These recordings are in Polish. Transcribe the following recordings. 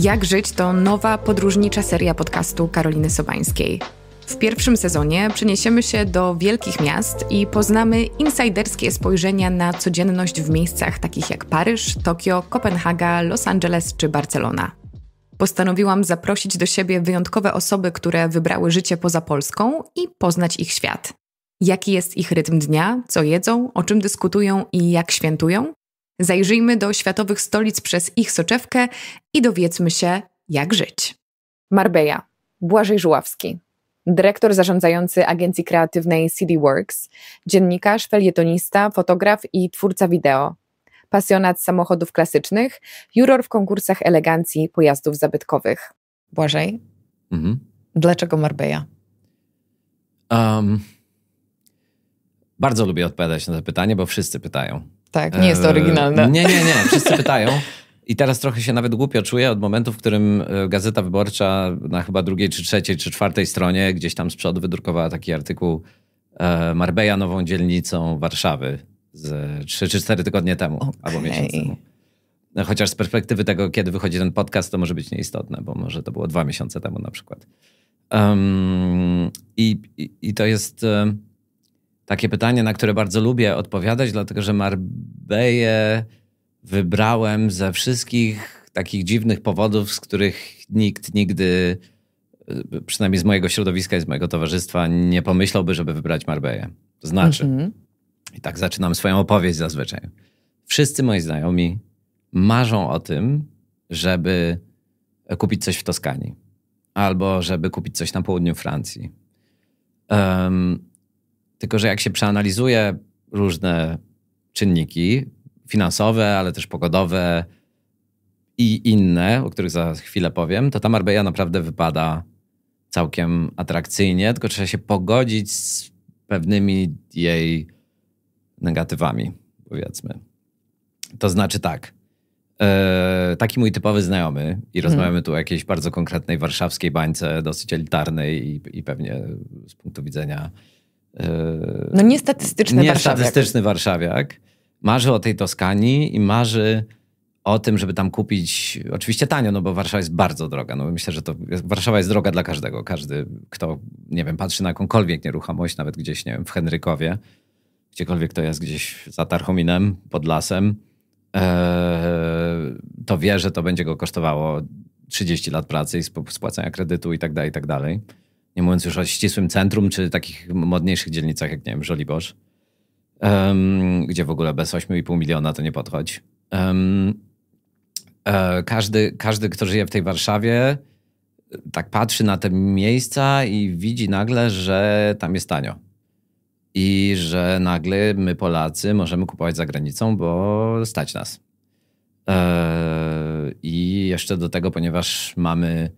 Jak żyć to nowa podróżnicza seria podcastu Karoliny Sobańskiej. W pierwszym sezonie przeniesiemy się do wielkich miast i poznamy insajderskie spojrzenia na codzienność w miejscach takich jak Paryż, Tokio, Kopenhaga, Los Angeles czy Barcelona. Postanowiłam zaprosić do siebie wyjątkowe osoby, które wybrały życie poza Polską i poznać ich świat. Jaki jest ich rytm dnia, co jedzą, o czym dyskutują i jak świętują? Zajrzyjmy do światowych stolic przez ich soczewkę i dowiedzmy się, jak żyć. Marbeja, Błażej Żuławski, dyrektor zarządzający agencji kreatywnej CD Works, dziennikarz, felietonista, fotograf i twórca wideo, pasjonat samochodów klasycznych, juror w konkursach elegancji pojazdów zabytkowych. Błażej, mhm. dlaczego Marbeja? Um, bardzo lubię odpowiadać na to pytanie, bo wszyscy pytają. Tak, nie jest to e, oryginalne. Nie, nie, nie. Wszyscy pytają. I teraz trochę się nawet głupio czuję od momentu, w którym e, Gazeta Wyborcza na chyba drugiej, czy trzeciej, czy czwartej stronie gdzieś tam z przodu wydrukowała taki artykuł e, Marbeja nową dzielnicą Warszawy z trzy czy cztery tygodnie temu okay. albo miesiąc temu. Chociaż z perspektywy tego, kiedy wychodzi ten podcast, to może być nieistotne, bo może to było dwa miesiące temu na przykład. Um, i, i, i, to jest... Um, takie pytanie, na które bardzo lubię odpowiadać, dlatego że Marbeję wybrałem ze wszystkich takich dziwnych powodów, z których nikt nigdy, y, przynajmniej z mojego środowiska i z mojego towarzystwa, nie pomyślałby, żeby wybrać Marbeję. To znaczy, mm -hmm. i tak zaczynam swoją opowieść zazwyczaj. Wszyscy moi znajomi marzą o tym, żeby kupić coś w Toskanii albo żeby kupić coś na południu Francji. Um, tylko, że jak się przeanalizuje różne czynniki finansowe, ale też pogodowe i inne, o których za chwilę powiem, to ta Marbella naprawdę wypada całkiem atrakcyjnie, tylko trzeba się pogodzić z pewnymi jej negatywami, powiedzmy. To znaczy tak, e, taki mój typowy znajomy i mhm. rozmawiamy hmm. tu o jakiejś bardzo konkretnej warszawskiej bańce, dosyć elitarnej i, i pewnie z punktu widzenia Yy, no niestatystyczny nie warszawiak. warszawiak. Marzy o tej Toskanii i marzy o tym, żeby tam kupić, oczywiście tanio, no bo Warszawa jest bardzo droga. No myślę, że to Warszawa jest droga dla każdego. Każdy, kto, nie wiem, patrzy na jakąkolwiek nieruchomość, nawet gdzieś, nie wiem, w Henrykowie, gdziekolwiek to jest, gdzieś za Tarchominem, pod lasem, e, to wie, że to będzie go kosztowało 30 lat pracy i spłacania kredytu i tak dalej, i tak dalej nie mówiąc już o ścisłym centrum, czy takich modniejszych dzielnicach, jak nie wiem, Żoliborz, um, gdzie w ogóle bez 8,5 miliona to nie podchodzi. Um, e, każdy, każdy, kto żyje w tej Warszawie, tak patrzy na te miejsca i widzi nagle, że tam jest tanio. I że nagle my, Polacy, możemy kupować za granicą, bo stać nas. E, I jeszcze do tego, ponieważ mamy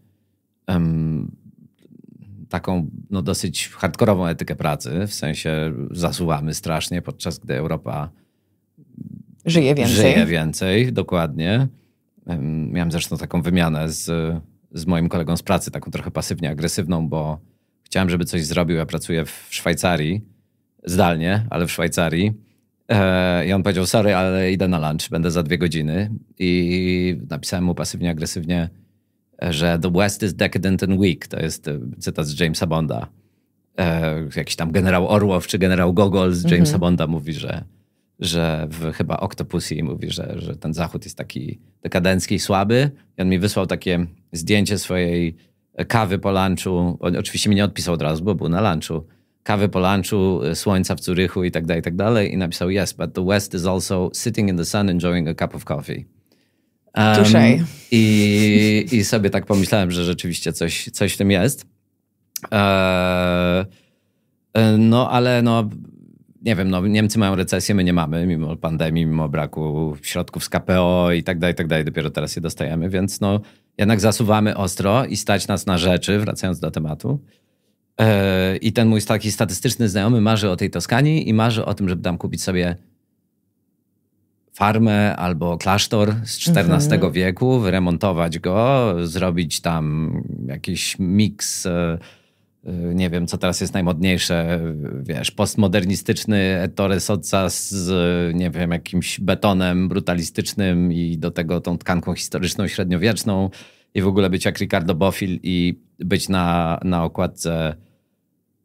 taką no, dosyć hardkorową etykę pracy, w sensie zasuwamy strasznie, podczas gdy Europa żyje więcej. Żyje więcej, dokładnie. Miałem zresztą taką wymianę z, z moim kolegą z pracy, taką trochę pasywnie agresywną, bo chciałem, żeby coś zrobił. Ja pracuję w Szwajcarii, zdalnie, ale w Szwajcarii. E, I on powiedział, sorry, ale idę na lunch, będę za dwie godziny. I napisałem mu pasywnie agresywnie, że the West is decadent and weak. To jest e, cytat z Jamesa Bonda. E, jakiś tam generał Orłow czy generał Gogol z Jamesa mhm. Bonda mówi, że, że w chyba Octopussy mówi, że, że ten Zachód jest taki dekadencki i słaby. I on mi wysłał takie zdjęcie swojej kawy po lunchu. On oczywiście mi nie odpisał od razu, bo był na lunchu. Kawy po lunchu, e, słońca w Curychu i tak dalej, i tak dalej. I napisał, yes, but the West is also sitting in the sun enjoying a cup of coffee. Um, I, I sobie tak pomyślałem, że rzeczywiście coś, coś w tym jest. E, e, no ale no, nie wiem, no, Niemcy mają recesję, my nie mamy, mimo pandemii, mimo braku środków z KPO i tak dalej, i tak dalej. Dopiero teraz je dostajemy, więc no, jednak zasuwamy ostro i stać nas na rzeczy, wracając do tematu. E, I ten mój taki statystyczny znajomy marzy o tej Toskanii i marzy o tym, żeby tam kupić sobie farmę albo klasztor z XIV mhm. wieku, wyremontować go, zrobić tam jakiś miks e, e, nie wiem, co teraz jest najmodniejsze, wiesz, postmodernistyczny Ettore Sozza z, nie wiem, jakimś betonem brutalistycznym i do tego tą tkanką historyczną, średniowieczną i w ogóle być jak Ricardo i być na, na okładce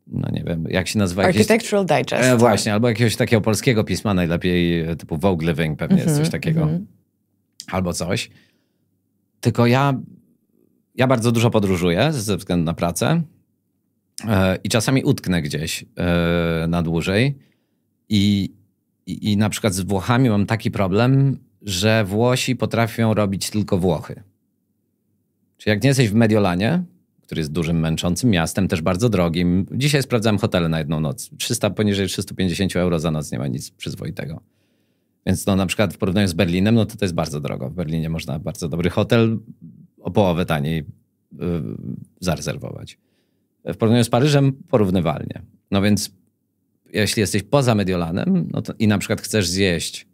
no nie wiem, jak się nazywa? Architectural jakieś... Digest. E, właśnie, albo jakiegoś takiego polskiego pisma, najlepiej e, typu Vogue Living pewnie mm -hmm, jest coś mhm, takiego. Mm -hmm. Albo coś. Tylko ja, ja bardzo dużo podróżuję ze względu na pracę e, i czasami utknę gdzieś e, na dłużej I, i, i na przykład z Włochami mam taki problem, że Włosi potrafią robić tylko Włochy. Czyli jak nie jesteś w Mediolanie, który jest dużym, męczącym miastem, też bardzo drogim. Dzisiaj sprawdzałem hotele na jedną noc. 300, poniżej 350 euro za noc nie ma nic przyzwoitego. Więc no, na przykład w porównaniu z Berlinem, no to to jest bardzo drogo. W Berlinie można bardzo dobry hotel o połowę taniej yy, zarezerwować. W porównaniu z Paryżem porównywalnie. No więc jeśli jesteś poza Mediolanem no to, i na przykład chcesz zjeść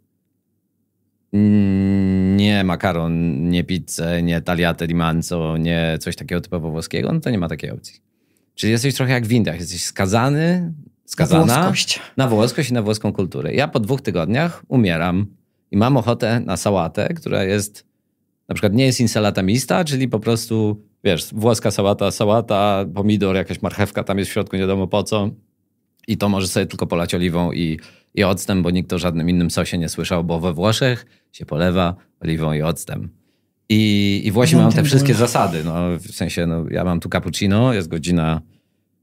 Mm, nie makaron, nie pizzę, nie tagliate di manzo, nie coś takiego typowo włoskiego, no to nie ma takiej opcji. Czyli jesteś trochę jak w Indiach, jesteś skazany, skazana na włoskość, na włoskość i na włoską kulturę. Ja po dwóch tygodniach umieram i mam ochotę na sałatę, która jest, na przykład nie jest insalata mista, czyli po prostu, wiesz, włoska sałata, sałata, pomidor, jakaś marchewka tam jest w środku, nie wiadomo po co, i to może sobie tylko polać oliwą i, i octem, bo nikt o żadnym innym sosie nie słyszał, bo we Włoszech się polewa oliwą i octem. I, i Włosi mają te wszystkie zasady. No, w sensie, no, ja mam tu cappuccino, jest godzina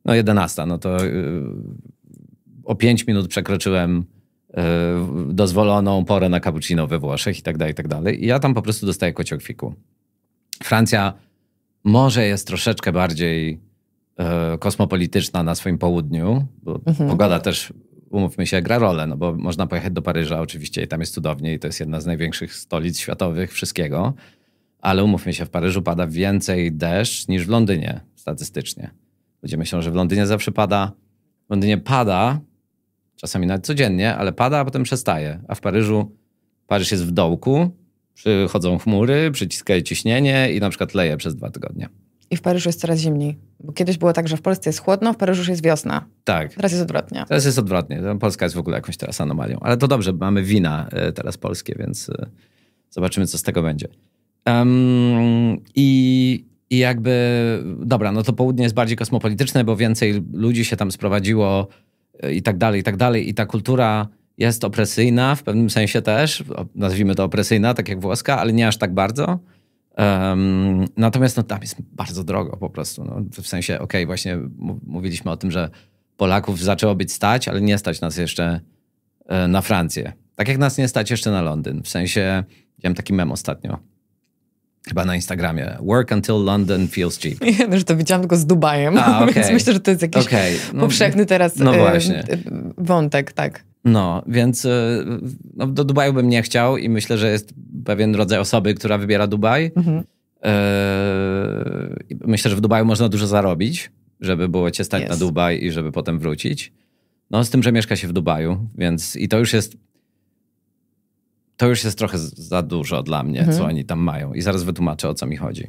no, 11, no to yy, o 5 minut przekroczyłem yy, dozwoloną porę na cappuccino we Włoszech i tak dalej, i tak dalej. I ja tam po prostu dostaję kociokwiku. Francja może jest troszeczkę bardziej E, kosmopolityczna na swoim południu, bo mhm. pogoda też, umówmy się, gra rolę, no bo można pojechać do Paryża oczywiście i tam jest cudownie i to jest jedna z największych stolic światowych wszystkiego, ale umówmy się, w Paryżu pada więcej deszcz niż w Londynie statystycznie. Ludzie myślą, że w Londynie zawsze pada, w Londynie pada, czasami nawet codziennie, ale pada, a potem przestaje, a w Paryżu Paryż jest w dołku, przychodzą chmury, przyciskają ciśnienie i na przykład leje przez dwa tygodnie i w Paryżu jest coraz zimniej. Bo kiedyś było tak, że w Polsce jest chłodno, w Paryżu już jest wiosna. Tak. Teraz jest odwrotnie. Teraz jest odwrotnie. Polska jest w ogóle jakąś teraz anomalią. Ale to dobrze, mamy wina e, teraz polskie, więc e, zobaczymy, co z tego będzie. Um, i, I jakby, dobra, no to południe jest bardziej kosmopolityczne, bo więcej ludzi się tam sprowadziło e, i tak dalej, i tak dalej. I ta kultura jest opresyjna, w pewnym sensie też, nazwijmy to opresyjna, tak jak włoska, ale nie aż tak bardzo. Um, natomiast no, tam jest bardzo drogo po prostu. No, w sensie, okej, okay, właśnie mówiliśmy o tym, że Polaków zaczęło być stać, ale nie stać nas jeszcze e, na Francję. Tak jak nas nie stać jeszcze na Londyn. W sensie, widziałem taki mem ostatnio, chyba na Instagramie. Work until London feels cheap. Ja też to widziałam tylko z Dubajem, A, okay. więc myślę, że to jest jakiś okay. no, powszechny teraz no właśnie. wątek, tak. No, więc e, no, do Dubaju bym nie chciał i myślę, że jest pewien rodzaj osoby, która wybiera Dubaj. Mhm. Yy, myślę, że w Dubaju można dużo zarobić, żeby było cię stać yes. na Dubaj i żeby potem wrócić. No, z tym, że mieszka się w Dubaju, więc i to już jest. To już jest trochę za dużo dla mnie, mhm. co oni tam mają. I zaraz wytłumaczę, o co mi chodzi.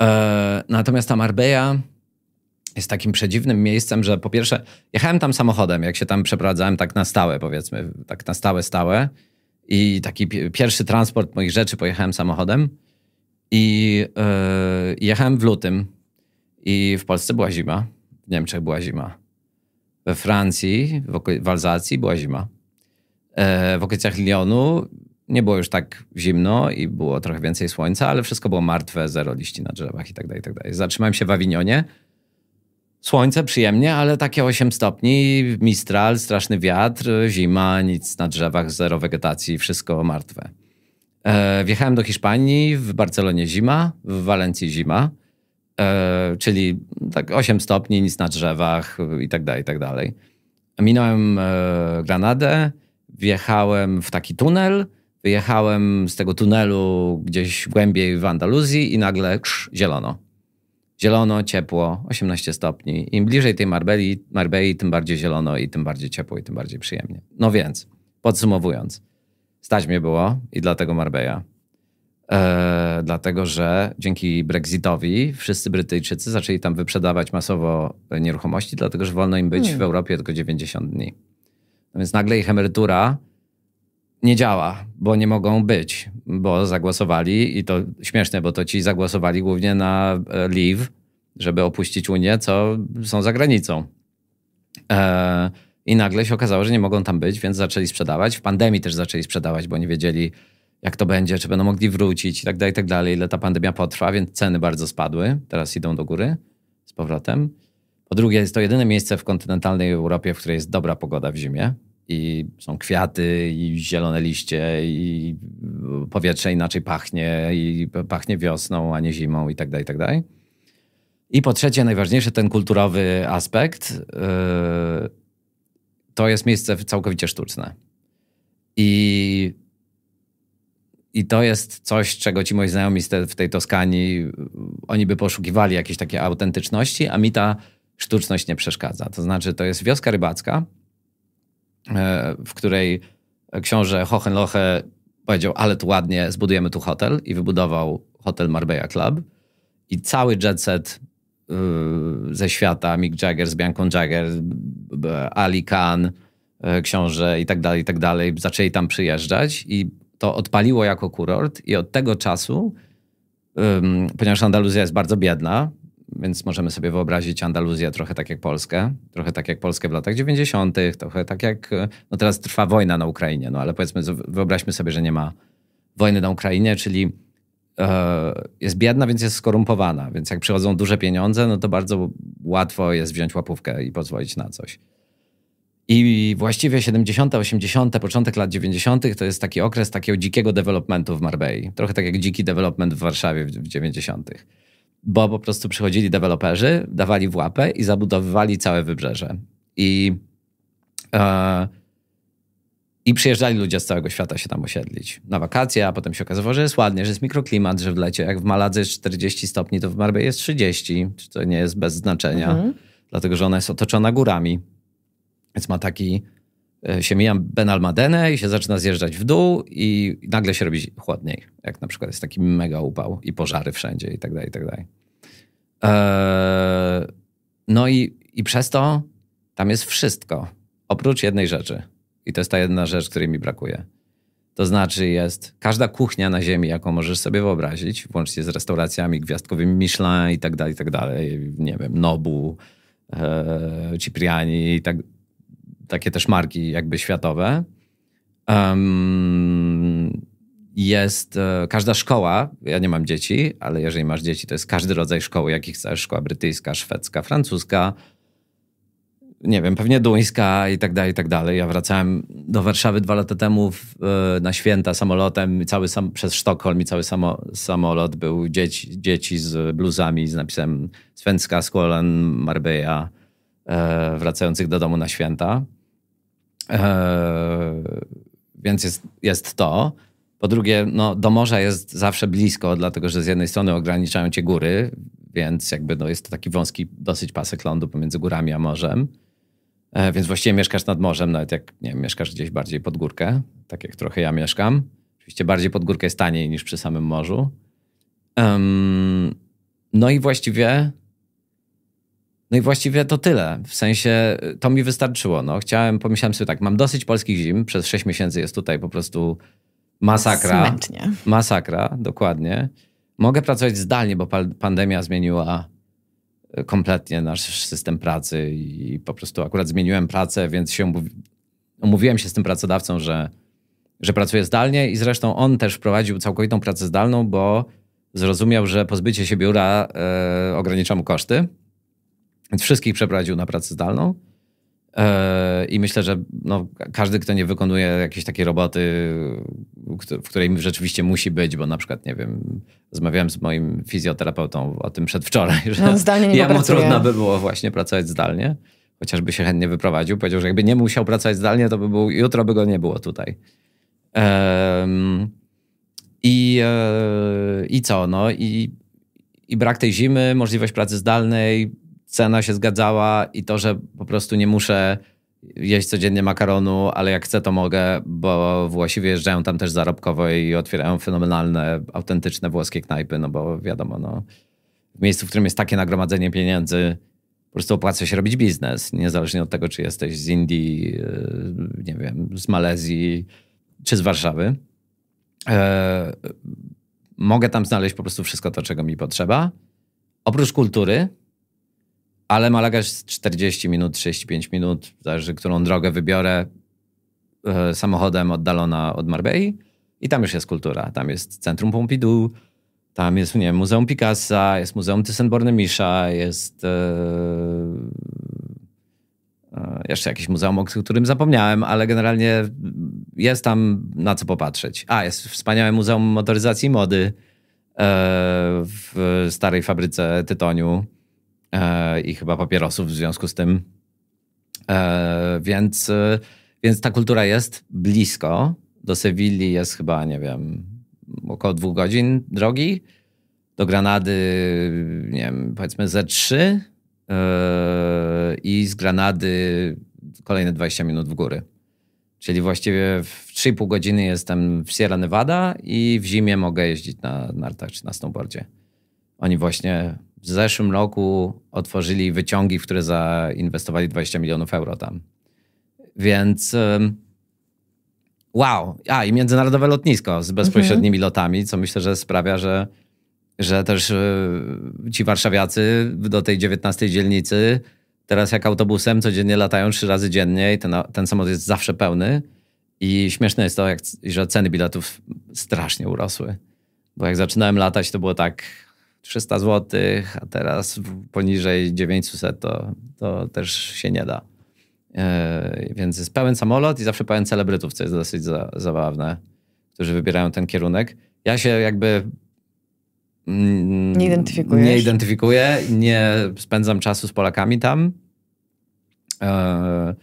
Yy, natomiast ta Marbella jest takim przedziwnym miejscem, że po pierwsze, jechałem tam samochodem, jak się tam przeprowadzałem tak na stałe, powiedzmy, tak na stałe, stałe. I taki pierwszy transport moich rzeczy pojechałem samochodem. I yy, jechałem w lutym. I w Polsce była zima, w Niemczech była zima. We Francji, w, w Alzacji była zima. E, w okolicach Lyonu nie było już tak zimno i było trochę więcej słońca, ale wszystko było martwe, zero liści na drzewach i tak dalej, i tak dalej. Zatrzymałem się w Awinionie Słońce przyjemnie, ale takie 8 stopni, mistral, straszny wiatr, zima, nic na drzewach, zero wegetacji, wszystko martwe. E, wjechałem do Hiszpanii, w Barcelonie zima, w Walencji zima, e, czyli tak 8 stopni, nic na drzewach i tak dalej, i tak dalej. Minąłem e, Granadę, wjechałem w taki tunel, wyjechałem z tego tunelu gdzieś głębiej w Andaluzji i nagle krz, zielono zielono, ciepło, 18 stopni. Im bliżej tej Marbeli, Marbei, tym bardziej zielono i tym bardziej ciepło i tym bardziej przyjemnie. No więc, podsumowując, stać mnie było i dlatego Marbeja. Eee, dlatego, że dzięki Brexitowi wszyscy Brytyjczycy zaczęli tam wyprzedawać masowo nieruchomości, dlatego że wolno im być hmm. w Europie tylko 90 dni. No więc nagle ich emerytura nie działa, bo nie mogą być, bo zagłosowali i to śmieszne, bo to ci zagłosowali głównie na e, leave, żeby opuścić Unię, co są za granicą. E, I nagle się okazało, że nie mogą tam być, więc zaczęli sprzedawać. W pandemii też zaczęli sprzedawać, bo nie wiedzieli, jak to będzie, czy będą mogli wrócić i tak dalej, i tak dalej, ile ta pandemia potrwa, więc ceny bardzo spadły, teraz idą do góry z powrotem. Po drugie, jest to jedyne miejsce w kontynentalnej Europie, w której jest dobra pogoda w zimie, i są kwiaty, i zielone liście, i powietrze inaczej pachnie, i pachnie wiosną, a nie zimą, i tak dalej, i tak dalej. I po trzecie, najważniejszy, ten kulturowy aspekt. Yy, to jest miejsce całkowicie sztuczne. I, i to jest coś, czego ci moi znajomi w tej Toskanii, yy, oni by poszukiwali jakiejś takiej autentyczności, a mi ta sztuczność nie przeszkadza. To znaczy, to jest wioska rybacka, E, w której książę Hohenlohe powiedział, ale tu ładnie, zbudujemy tu hotel i wybudował hotel Marbella Club i cały jet set y, ze świata, Mick Jagger z Bianką Jagger, Ali Khan, e, książę i tak dalej, i tak dalej, zaczęli tam przyjeżdżać i to odpaliło jako kurort i od tego czasu, ponieważ Andaluzja jest bardzo biedna, więc możemy sobie wyobrazić Andaluzję trochę tak jak Polskę, trochę tak jak Polskę w latach 90., trochę tak jak. No teraz trwa wojna na Ukrainie, no ale powiedzmy, wyobraźmy sobie, że nie ma wojny na Ukrainie, czyli e, jest biedna, więc jest skorumpowana. Więc jak przychodzą duże pieniądze, no to bardzo łatwo jest wziąć łapówkę i pozwolić na coś. I właściwie 70., 80., początek lat 90. to jest taki okres takiego dzikiego developmentu w Marbei. Trochę tak jak dziki development w Warszawie w 90 bo po prostu przychodzili deweloperzy, dawali w łapę i zabudowywali całe wybrzeże. I, e, I przyjeżdżali ludzie z całego świata się tam osiedlić na wakacje, a potem się okazywało, że jest ładnie, że jest mikroklimat, że w lecie jak w Maladze jest 40 stopni, to w Marbej jest 30, to nie jest bez znaczenia, mhm. dlatego że ona jest otoczona górami. Więc ma taki E, się mijam Ben Almadenę i się zaczyna zjeżdżać w dół i nagle się robi chłodniej, jak na przykład jest taki mega upał i pożary wszędzie i tak dalej, i tak dalej. E, no i, i przez to tam jest wszystko, oprócz jednej rzeczy. I to jest ta jedna rzecz, której mi brakuje. To znaczy jest każda kuchnia na ziemi, jaką możesz sobie wyobrazić, włącznie z restauracjami gwiazdkowymi Michelin i tak dalej, i tak dalej, nie wiem, Nobu, e, Cipriani i tak takie też marki jakby światowe. Um, jest e, każda szkoła, ja nie mam dzieci, ale jeżeli masz dzieci, to jest każdy rodzaj szkoły, jaki chcesz. Szkoła brytyjska, szwedzka, francuska, nie wiem, pewnie duńska i tak dalej, i tak dalej. Ja wracałem do Warszawy dwa lata temu w, e, na święta samolotem cały sam, przez Sztokholm i cały samo, samolot był dzieci, dzieci z bluzami z napisem Svenska Skolen Marbella e, wracających do domu na święta. Eee, więc jest, jest to. Po drugie, no, do morza jest zawsze blisko, dlatego że z jednej strony ograniczają cię góry, więc jakby no, jest to taki wąski dosyć pasek lądu pomiędzy górami a morzem. E, więc właściwie mieszkasz nad morzem, nawet jak nie wiem, mieszkasz gdzieś bardziej pod górkę, tak jak trochę ja mieszkam. Oczywiście bardziej pod górkę jest taniej niż przy samym morzu. Um, no i właściwie no i właściwie to tyle. W sensie to mi wystarczyło. No. Chciałem, pomyślałem sobie tak, mam dosyć polskich zim, przez 6 miesięcy jest tutaj po prostu masakra. Smętnie. Masakra, dokładnie. Mogę pracować zdalnie, bo pandemia zmieniła e, kompletnie nasz system pracy i po prostu akurat zmieniłem pracę, więc się umówiłem się z tym pracodawcą, że, że pracuję zdalnie i zresztą on też wprowadził całkowitą pracę zdalną, bo zrozumiał, że pozbycie się biura e, ogranicza mu koszty więc wszystkich przeprowadził na pracę zdalną. E, I myślę, że no, każdy, kto nie wykonuje jakiejś takiej roboty, w której rzeczywiście musi być, bo na przykład, nie wiem, rozmawiałem z moim fizjoterapeutą o tym przedwczoraj, że no, zdalnie nie jemu trudno by było właśnie pracować zdalnie, chociażby się chętnie wyprowadził. Powiedział, że jakby nie musiał pracować zdalnie, to by był, jutro by go nie było tutaj. Um, i, e, I co? No i, i brak tej zimy, możliwość pracy zdalnej, cena się zgadzała i to, że po prostu nie muszę jeść codziennie makaronu, ale jak chcę, to mogę, bo Włosi wyjeżdżają tam też zarobkowo i otwierają fenomenalne, autentyczne włoskie knajpy, no bo wiadomo, no, w miejscu, w którym jest takie nagromadzenie pieniędzy, po prostu opłaca się robić biznes, niezależnie od tego, czy jesteś z Indii, yy, nie wiem, z Malezji, czy z Warszawy. E, mogę tam znaleźć po prostu wszystko to, czego mi potrzeba. Oprócz kultury, ale Malaga jest 40 minut, 35 minut, zależy którą drogę wybiorę, e, samochodem oddalona od Marbei i tam już jest kultura. Tam jest Centrum Pompidou, tam jest nie wiem, Muzeum Picassa, jest Muzeum Thyssen-Bornemisza, jest yy, jeszcze jakieś muzeum, o którym zapomniałem, ale generalnie jest tam na co popatrzeć. A, jest wspaniałe Muzeum Motoryzacji i Mody yy, w starej fabryce tytoniu E, i chyba papierosów w związku z tym. E, więc, e, więc ta kultura jest blisko. Do Sewilli jest chyba, nie wiem, około dwóch godzin drogi. Do Granady, nie wiem, powiedzmy ze trzy. I z Granady kolejne 20 minut w góry. Czyli właściwie w 3,5 godziny jestem w Sierra Nevada i w zimie mogę jeździć na nartach czy na snowboardzie. Oni właśnie w zeszłym roku otworzyli wyciągi, w które zainwestowali 20 milionów euro tam. Więc wow. A i międzynarodowe lotnisko z bezpośrednimi mhm. lotami, co myślę, że sprawia, że, że też e, ci warszawiacy do tej 19 dzielnicy teraz jak autobusem codziennie latają trzy razy dziennie i ten, ten samolot jest zawsze pełny. I śmieszne jest to, jak, że ceny biletów strasznie urosły. Bo jak zaczynałem latać, to było tak 300 zł, a teraz poniżej 900 to, to też się nie da. E, więc jest pełen samolot i zawsze pełen celebrytów, co jest dosyć za, zabawne, którzy wybierają ten kierunek. Ja się jakby mm, nie, nie identyfikuję, nie spędzam czasu z Polakami tam. E,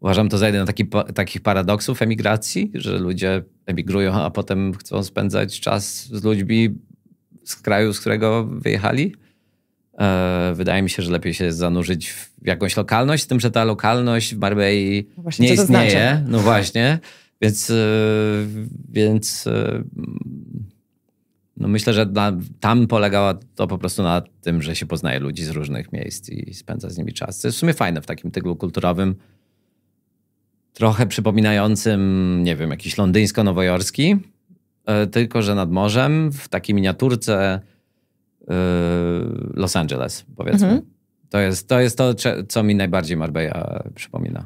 uważam to za jeden z taki, takich paradoksów emigracji, że ludzie emigrują, a potem chcą spędzać czas z ludźmi z kraju, z którego wyjechali. E, wydaje mi się, że lepiej się zanurzyć w jakąś lokalność, z tym, że ta lokalność w Marbei no właśnie, nie istnieje. Znaczy? No właśnie. Więc, e, więc e, no myślę, że na, tam polegała to po prostu na tym, że się poznaje ludzi z różnych miejsc i spędza z nimi czas. To jest w sumie fajne w takim tyglu kulturowym, trochę przypominającym, nie wiem, jakiś londyńsko-nowojorski E, tylko że nad morzem, w takiej miniaturce e, Los Angeles, powiedzmy. Mhm. To, jest, to jest to, co mi najbardziej Marbella przypomina.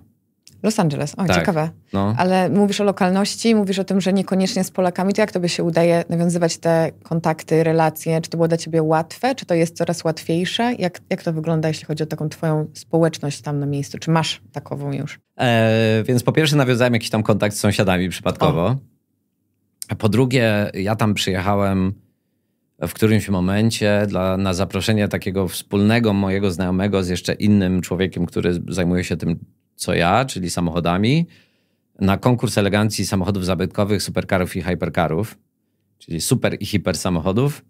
Los Angeles, o, tak. ciekawe. No. Ale mówisz o lokalności, mówisz o tym, że niekoniecznie z Polakami. To jak tobie się udaje nawiązywać te kontakty, relacje? Czy to było dla ciebie łatwe? Czy to jest coraz łatwiejsze? Jak, jak to wygląda, jeśli chodzi o taką twoją społeczność tam na miejscu? Czy masz takową już? E, więc po pierwsze nawiązałem jakiś tam kontakt z sąsiadami przypadkowo. O. Po drugie, ja tam przyjechałem w którymś momencie dla, na zaproszenie takiego wspólnego mojego znajomego z jeszcze innym człowiekiem, który zajmuje się tym, co ja, czyli samochodami, na konkurs elegancji samochodów zabytkowych, superkarów i hyperkarów, czyli super i hiper samochodów,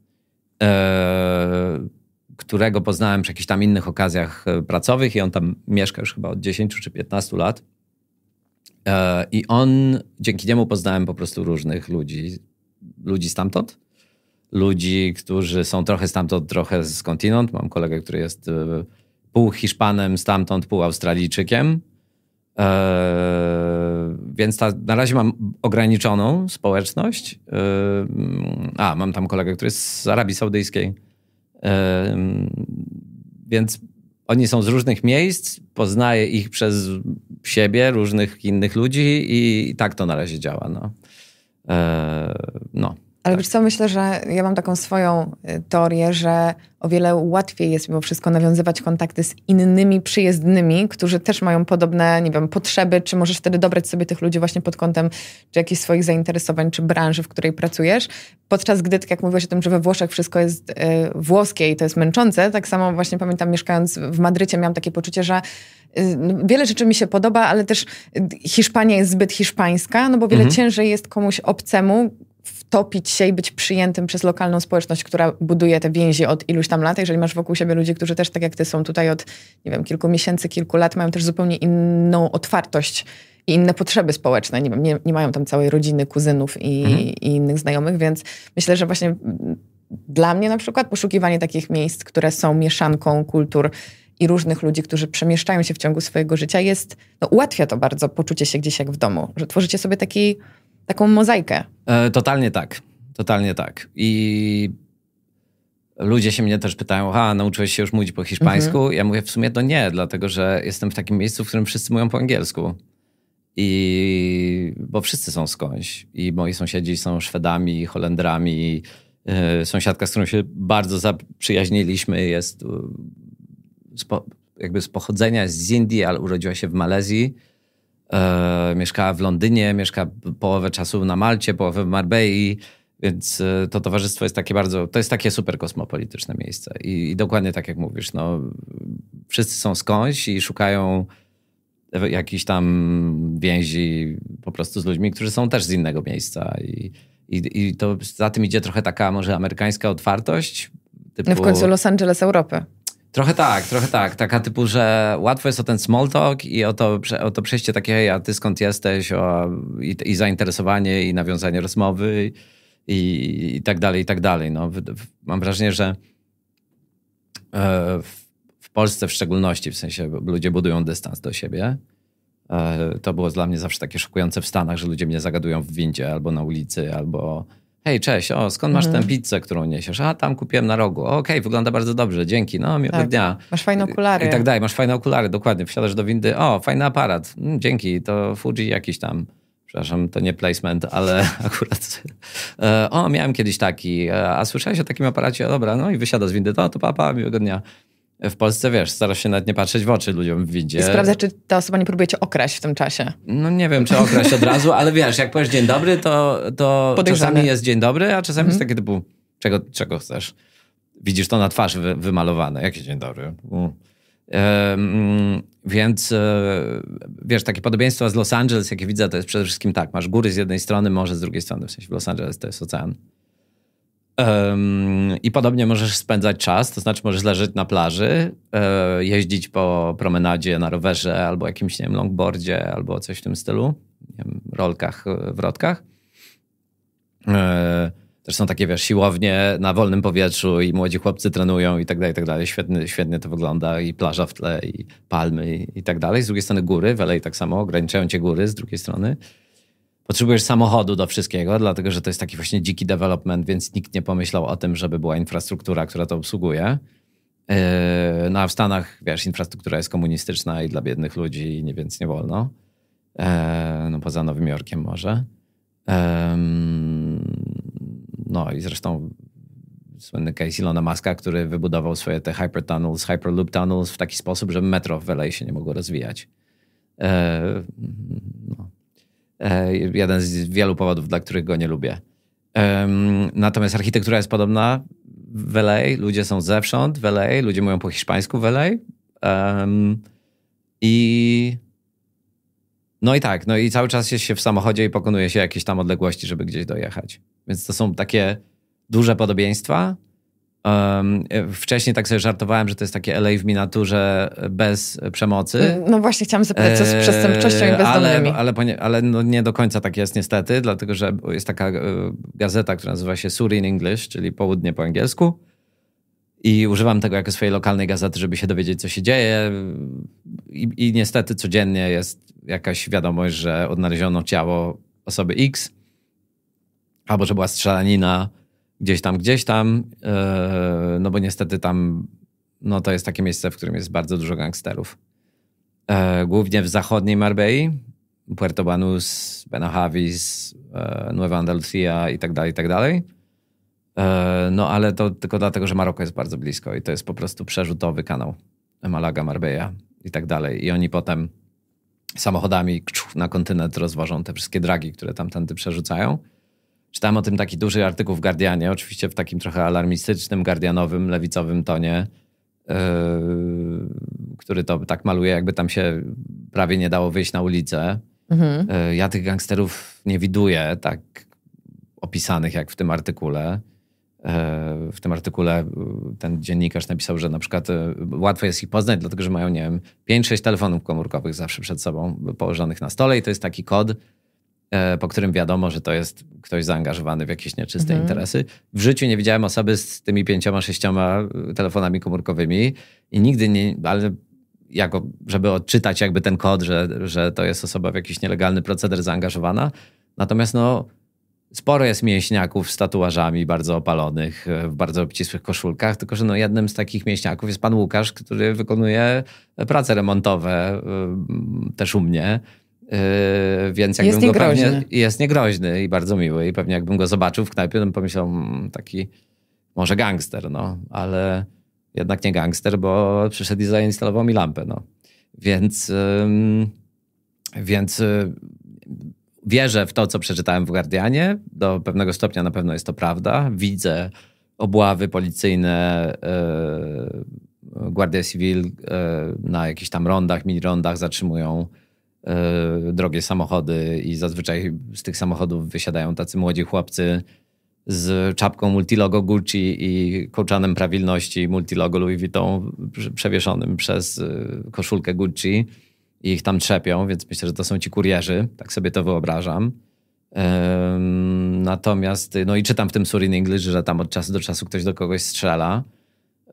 e, którego poznałem przy jakichś tam innych okazjach e, pracowych i on tam mieszka już chyba od 10 czy 15 lat. E, I on, dzięki niemu poznałem po prostu różnych ludzi. Ludzi stamtąd, ludzi, którzy są trochę stamtąd, trochę skądinąd. Mam kolegę, który jest e, pół Hiszpanem stamtąd, pół Australijczykiem. E, więc ta, na razie mam ograniczoną społeczność. a, mam tam kolegę, który jest z Arabii Saudyjskiej. więc oni są z różnych miejsc, poznaję ich przez siebie, różnych innych ludzi i tak to na razie działa. No. Eee, no. Ale tak. wiesz co, myślę, że ja mam taką swoją y, teorię, że o wiele łatwiej jest mimo wszystko nawiązywać kontakty z innymi przyjezdnymi, którzy też mają podobne, nie wiem, potrzeby, czy możesz wtedy dobrać sobie tych ludzi właśnie pod kątem czy jakichś swoich zainteresowań, czy branży, w której pracujesz. Podczas gdy, tak jak mówiłaś o tym, że we Włoszech wszystko jest y, włoskie i to jest męczące, tak samo właśnie pamiętam mieszkając w Madrycie miałam takie poczucie, że y, no, wiele rzeczy mi się podoba, ale też y, Hiszpania jest zbyt hiszpańska, no bo wiele mhm. ciężej jest komuś obcemu, topić się i być przyjętym przez lokalną społeczność, która buduje te więzi od iluś tam lat. Jeżeli masz wokół siebie ludzi, którzy też tak jak ty są tutaj od, nie wiem, kilku miesięcy, kilku lat, mają też zupełnie inną otwartość i inne potrzeby społeczne. Nie, wiem, nie, nie mają tam całej rodziny, kuzynów i, mhm. i innych znajomych, więc myślę, że właśnie mm, dla mnie na przykład poszukiwanie takich miejsc, które są mieszanką kultur, i różnych ludzi, którzy przemieszczają się w ciągu swojego życia, jest, no, ułatwia to bardzo poczucie się gdzieś jak w domu, że tworzycie sobie taki, taką mozaikę. E, totalnie tak, totalnie tak. I ludzie się mnie też pytają, a nauczyłeś się już mówić po hiszpańsku? Mhm. Ja mówię w sumie to nie, dlatego że jestem w takim miejscu, w którym wszyscy mówią po angielsku. I bo wszyscy są skądś. I moi sąsiedzi są Szwedami, Holendrami. E, sąsiadka, z którą się bardzo zaprzyjaźniliśmy, jest jakby z pochodzenia z Indii, ale urodziła się w Malezji. E, mieszkała w Londynie, mieszka połowę czasu na Malcie, połowę w Marbei, więc e, to towarzystwo jest takie bardzo, to jest takie super kosmopolityczne miejsce. I, i dokładnie tak jak mówisz, no, wszyscy są skądś i szukają jakichś tam więzi po prostu z ludźmi, którzy są też z innego miejsca. I, i, i to za tym idzie trochę taka może amerykańska otwartość. Typu... No w końcu Los Angeles Europy. Trochę tak, trochę tak. Taka typu, że łatwo jest o ten small talk i o to, o to przejście takie, hej, a ty skąd jesteś o, i, i zainteresowanie i nawiązanie rozmowy i, i tak dalej, i tak dalej. No, mam wrażenie, że e, w, w Polsce w szczególności, w sensie ludzie budują dystans do siebie. E, to było dla mnie zawsze takie szokujące w Stanach, że ludzie mnie zagadują w windzie albo na ulicy, albo hej, cześć, o, skąd masz mhm. tę pizzę, którą niesiesz? A, tam kupiłem na rogu. Okej, okay, wygląda bardzo dobrze, dzięki, no, miłego tak. dnia. Masz fajne okulary. I, tak dalej, masz fajne okulary, dokładnie. Wsiadasz do windy, o, fajny aparat, mm, dzięki, to Fuji jakiś tam. Przepraszam, to nie placement, ale akurat. E, o, miałem kiedyś taki, e, a słyszałeś o takim aparacie, dobra, no i wysiada z windy, to, to papa, miłego dnia w Polsce, wiesz, starasz się nawet nie patrzeć w oczy ludziom w windzie. I sprawdza, czy ta osoba nie próbuje cię okraść w tym czasie. No nie wiem, czy okraść od razu, ale wiesz, jak powiesz dzień dobry, to, to czasami jest dzień dobry, a czasami mm. jest mhm. takie typu, czego, czego chcesz? Widzisz to na twarz wy, wymalowane. Jaki dzień dobry? Mm. Um, więc e, wiesz, takie podobieństwa z Los Angeles, jakie widzę, to jest przede wszystkim tak, masz góry z jednej strony, morze z drugiej strony, w sensie w Los Angeles to jest ocean. Um, I podobnie możesz spędzać czas, to znaczy możesz leżeć na plaży, e, jeździć po promenadzie na rowerze albo jakimś, nie wiem, longboardzie albo coś w tym stylu, nie wiem, rolkach, e, wrotkach. E, też są takie, wiesz, siłownie na wolnym powietrzu i młodzi chłopcy trenują i tak dalej, i tak dalej. Świetnie, świetnie to wygląda i plaża w tle i palmy i, i tak dalej. Z drugiej strony góry, w LA tak samo, ograniczają cię góry z drugiej strony. Potrzebujesz samochodu do wszystkiego, dlatego że to jest taki właśnie dziki development, więc nikt nie pomyślał o tym, żeby była infrastruktura, która to obsługuje. Yy, no a w Stanach, wiesz, infrastruktura jest komunistyczna i dla biednych ludzi, nie, więc nie wolno. Yy, no poza Nowym Jorkiem może. Yy, no i zresztą słynny case Ilona Maska, który wybudował swoje te hypertunnels, hyperloop tunnels w taki sposób, żeby metro w się nie mogło rozwijać. E, jeden z wielu powodów, dla których go nie lubię. Natomiast architektura jest podobna w LA, ludzie są zewsząd w LA, ludzie mówią po hiszpańsku w LA. I no i tak, no i cały czas jest się w samochodzie i pokonuje się jakieś tam odległości, żeby gdzieś dojechać. Więc to są takie duże podobieństwa, Um, wcześniej tak sobie żartowałem, że to jest takie LA w miniaturze bez przemocy. No właśnie, chciałam zapytać, co z eee, przestępczością i bezdomnymi. Ale, ale, ale no nie do końca tak jest niestety, dlatego że jest taka e, gazeta, która nazywa się Surin in English, czyli południe po angielsku. I używam tego jako swojej lokalnej gazety, żeby się dowiedzieć, co się dzieje. I, i niestety codziennie jest jakaś wiadomość, że odnaleziono ciało osoby X, albo że była strzelanina, gdzieś tam, gdzieś tam, e, no bo niestety tam, no to jest takie miejsce, w którym jest bardzo dużo gangsterów. E, głównie w zachodniej Marbei, Puerto Banus, Benahavis, e, Nueva Andalucía i tak dalej, i tak dalej. No ale to tylko dlatego, że Maroko jest bardzo blisko i to jest po prostu przerzutowy kanał Malaga, Marbella i tak dalej. I oni potem samochodami na kontynent rozważą te wszystkie dragi, które tamtędy przerzucają. Czytałem o tym taki duży artykuł w Guardianie, oczywiście w takim trochę alarmistycznym, guardianowym, lewicowym tonie, yy, który to tak maluje, jakby tam się prawie nie dało wyjść na ulicę. Mhm. Yy, ja tych gangsterów nie widuję tak opisanych jak w tym artykule. Yy, w tym artykule yy, ten dziennikarz napisał, że na przykład yy, łatwo jest ich poznać, dlatego że mają, nie wiem, 5-6 telefonów komórkowych zawsze przed sobą położonych na stole i to jest taki kod, E, po którym wiadomo, że to jest ktoś zaangażowany w jakieś nieczyste mhm. interesy. W życiu nie widziałem osoby z tymi pięcioma, sześcioma e, telefonami komórkowymi i nigdy nie, ale jako, żeby odczytać jakby ten kod, że, że to jest osoba w jakiś nielegalny proceder zaangażowana. Natomiast no, sporo jest mięśniaków z tatuażami bardzo opalonych, e, w bardzo obcisłych koszulkach, tylko że no, jednym z takich mięśniaków jest pan Łukasz, który wykonuje prace remontowe też u mnie Yy, więc jakbym jest go niegroźny. pewnie jest niegroźny i bardzo miły. I pewnie jakbym go zobaczył w knajpie, bym pomyślał, hmm, taki może gangster, no, ale jednak nie gangster, bo przyszedł i zainstalował mi lampę. No. Więc, więc y, wierzę w to, co przeczytałem w Guardianie. Do pewnego stopnia na pewno jest to prawda. Widzę obławy policyjne. Y, Guardia Civil y, na jakichś tam rondach, mini rondach zatrzymują E, drogie samochody i zazwyczaj z tych samochodów wysiadają tacy młodzi chłopcy z czapką multilogo Gucci i kołczanem prawilności multilogo Louis Vuitton przewieszonym przez e, koszulkę Gucci i ich tam trzepią, więc myślę, że to są ci kurierzy, tak sobie to wyobrażam. Natomiast, no i czytam w tym Surin English, że tam od czasu do czasu ktoś do kogoś strzela.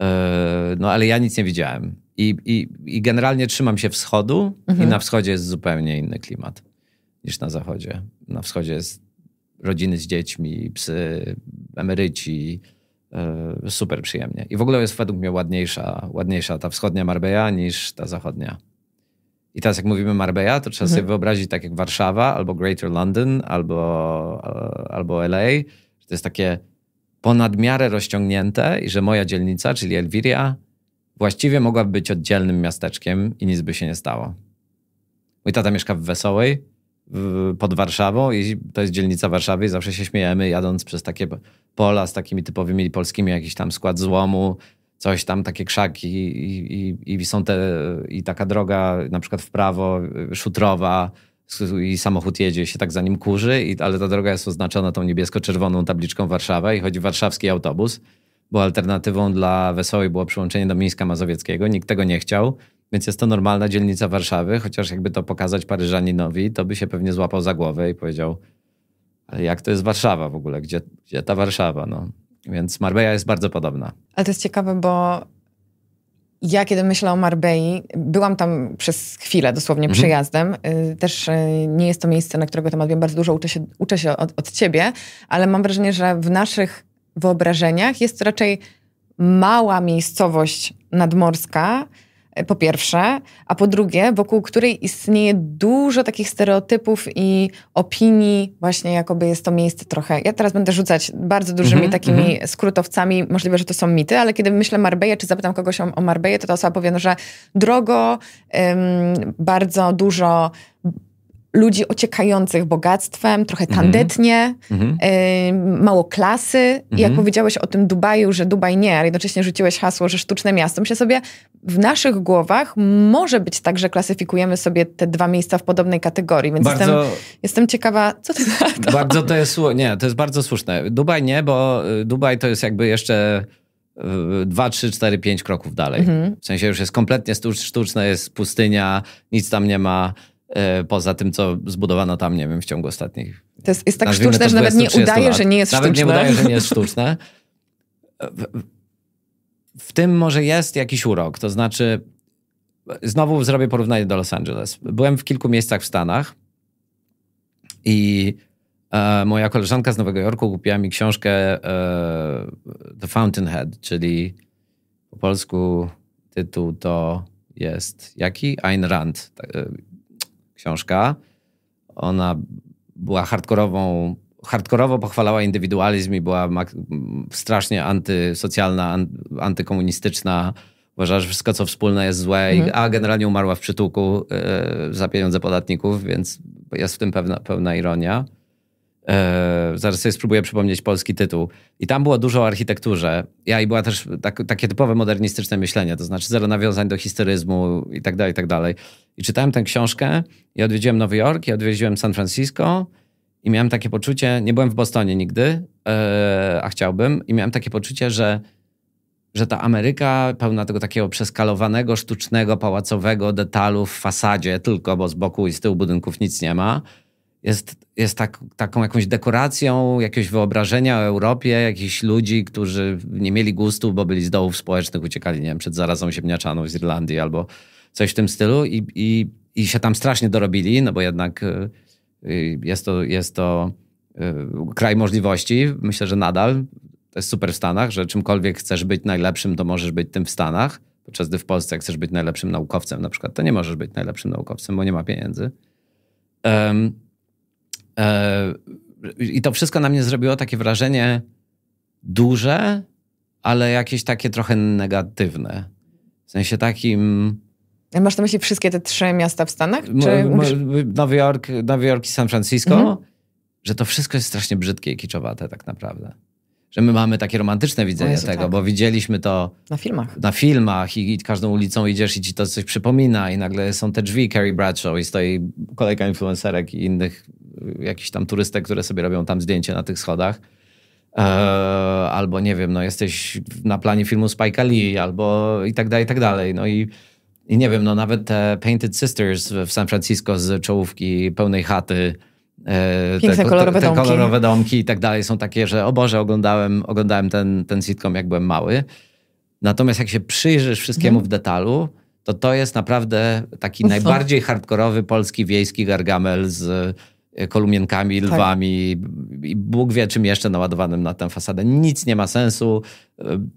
E, no ale ja nic nie widziałem. I, i, i generalnie trzymam się wschodu mhm. i na wschodzie jest zupełnie inny klimat niż na zachodzie. Na wschodzie jest rodziny z dziećmi, psy, emeryci, e, super przyjemnie. I w ogóle jest według mnie ładniejsza, ładniejsza ta wschodnia Marbeja niż ta zachodnia. I teraz jak mówimy Marbeja, to trzeba mhm. sobie wyobrazić tak jak Warszawa, albo Greater London, albo, e, albo LA. To jest takie ponad miarę rozciągnięte i że moja dzielnica, czyli Elwiria, właściwie mogłaby być oddzielnym miasteczkiem i nic by się nie stało. Mój tata mieszka w Wesołej, w, pod Warszawą i to jest dzielnica Warszawy i zawsze się śmiejemy jadąc przez takie pola z takimi typowymi polskimi, jakiś tam skład złomu, coś tam, takie krzaki i, i, i są te, i taka droga na przykład w prawo, szutrowa, i samochód jedzie się tak za nim kurzy, i, ale ta droga jest oznaczona tą niebiesko-czerwoną tabliczką Warszawa i chodzi warszawski autobus, bo alternatywą dla Wesołej było przyłączenie do Mińska Mazowieckiego. Nikt tego nie chciał, więc jest to normalna dzielnica Warszawy, chociaż jakby to pokazać Paryżaninowi, to by się pewnie złapał za głowę i powiedział, ale jak to jest Warszawa w ogóle? Gdzie, gdzie ta Warszawa? No. Więc Marbella jest bardzo podobna. Ale to jest ciekawe, bo ja kiedy myślę o Marbei, byłam tam przez chwilę dosłownie mhm. przyjazdem. Y, też y, nie jest to miejsce, na którego temat wiem bardzo dużo, uczę się, uczę się od, od ciebie, ale mam wrażenie, że w naszych wyobrażeniach jest to raczej mała miejscowość nadmorska, E, po pierwsze, a po drugie, wokół której istnieje dużo takich stereotypów i opinii, właśnie jakoby jest to miejsce trochę. Ja teraz będę rzucać bardzo dużymi mm -hmm, takimi mm -hmm. skrótowcami, możliwe, że to są mity, ale kiedy myślę Marbeje, czy zapytam kogoś o, o to ta osoba powie, no, że drogo, ym, bardzo dużo ludzi ociekających bogactwem, trochę mhm. tandetnie, mm -hmm. y, mało klasy. Mm -hmm. I jak mhm. powiedziałeś o tym Dubaju, że Dubaj nie, ale jednocześnie rzuciłeś hasło, że sztuczne miasto. Myślę sobie, w naszych głowach może być tak, że klasyfikujemy sobie te dwa miejsca w podobnej kategorii, więc bardzo, jestem, jestem ciekawa, co ty na to? Bardzo to jest, nie, to jest bardzo słuszne. Dubaj nie, bo y, Dubaj to jest jakby jeszcze... 2, 3, 4, 5 kroków dalej. Mhm. W sensie już jest kompletnie sztuczne, jest pustynia, nic tam nie ma E, poza tym, co zbudowano tam, nie wiem, w ciągu ostatnich. To jest, jest tak sztuczne, że nawet nie udaje, lat. że nie jest nawet sztuczne. Nawet nie udaje, że nie jest sztuczne. E, w, w tym może jest jakiś urok. To znaczy, znowu zrobię porównanie do Los Angeles. Byłem w kilku miejscach w Stanach i e, moja koleżanka z Nowego Jorku kupiła mi książkę e, The Fountainhead, czyli po polsku tytuł to jest jaki? Ayn Rand. Tak, e, książka. Ona była hardkorową, hardkorowo pochwalała indywidualizm i była strasznie antysocjalna, antykomunistyczna. Uważała, że wszystko, co wspólne jest złe, mhm. a generalnie umarła w przytułku yy, za pieniądze podatników, więc jest w tym pewna, pełna ironia. E, zaraz sobie spróbuję przypomnieć polski tytuł. I tam było dużo o architekturze. Ja i była też tak, takie typowe modernistyczne myślenie, to znaczy zero nawiązań do historyzmu i tak dalej, i tak dalej. I czytałem tę książkę i odwiedziłem Nowy Jork i odwiedziłem San Francisco i miałem takie poczucie, nie byłem w Bostonie nigdy, e, a chciałbym, i miałem takie poczucie, że że ta Ameryka pełna tego takiego przeskalowanego, sztucznego, pałacowego detalu w fasadzie tylko, bo z boku i z tyłu budynków nic nie ma, jest, jest tak, taką jakąś dekoracją jakiegoś wyobrażenia o Europie, jakichś ludzi, którzy nie mieli gustu, bo byli z dołów społecznych, uciekali, nie wiem, przed zarazą ziemniaczaną z Irlandii albo coś w tym stylu i, i, i się tam strasznie dorobili, no bo jednak y, y, jest to, jest to y, kraj możliwości. Myślę, że nadal to jest super w Stanach, że czymkolwiek chcesz być najlepszym, to możesz być tym w Stanach. Podczas gdy w Polsce, jak chcesz być najlepszym naukowcem na przykład, to nie możesz być najlepszym naukowcem, bo nie ma pieniędzy. E, I to wszystko na mnie zrobiło takie wrażenie duże, ale jakieś takie trochę negatywne. W sensie takim. Masz na myśli wszystkie te trzy miasta w Stanach? Czy... Nowy Jork, Nowy Jork i San Francisco, mhm. że to wszystko jest strasznie brzydkie i kiczowate tak naprawdę. Że my mamy takie romantyczne widzenie Jezu, tego, tak. bo widzieliśmy to na filmach, na filmach i, i, każdą ulicą idziesz i ci to coś przypomina i nagle są te drzwi Carrie Bradshaw i stoi kolejka influencerek i innych jakichś tam turystek, które sobie robią tam zdjęcie na tych schodach. E, albo nie wiem, no jesteś na planie filmu Spike Lee, albo i tak dalej, i tak dalej. No i, i nie wiem, no nawet te Painted Sisters w San Francisco z czołówki pełnej chaty, e, Piękne te, kolorowe, te, te domki. kolorowe domki i tak dalej są takie, że o Boże, oglądałem, oglądałem ten, ten sitcom jak byłem mały. Natomiast jak się przyjrzysz wszystkiemu mhm. w detalu, to to jest naprawdę taki najbardziej hardkorowy polski wiejski gargamel z Y, kolumienkami, tak. lwami tak. i Bóg wie czym jeszcze naładowanym na tę fasadę. Nic nie ma sensu.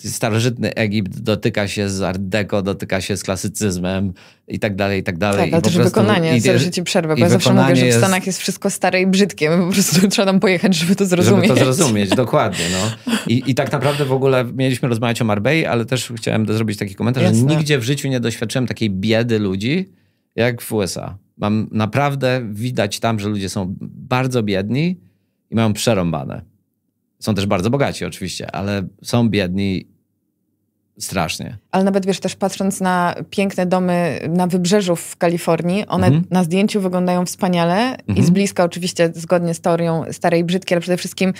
Y, starożytny Egipt dotyka się z art deco, dotyka się z klasycyzmem i tak dalej, i tak dalej. Tak, ale I też prostu, wykonanie, i, że ci przerwę, bo ja zawsze mówię, że w Stanach jest... jest wszystko stare i brzydkie, po prostu trzeba tam pojechać, żeby to zrozumieć. Żeby to zrozumieć, dokładnie. No. I, I tak naprawdę w ogóle mieliśmy rozmawiać o Marbei, ale też chciałem zrobić taki komentarz, Jasne. że nigdzie w życiu nie doświadczyłem takiej biedy ludzi, jak w USA. Mam naprawdę, widać tam, że ludzie są bardzo biedni i mają przerąbane. Są też bardzo bogaci oczywiście, ale są biedni strasznie. Ale nawet wiesz, też patrząc na piękne domy na wybrzeżu w Kalifornii, one mhm. na zdjęciu wyglądają wspaniale mhm. i z bliska oczywiście zgodnie z teorią starej brzydkiej, ale przede wszystkim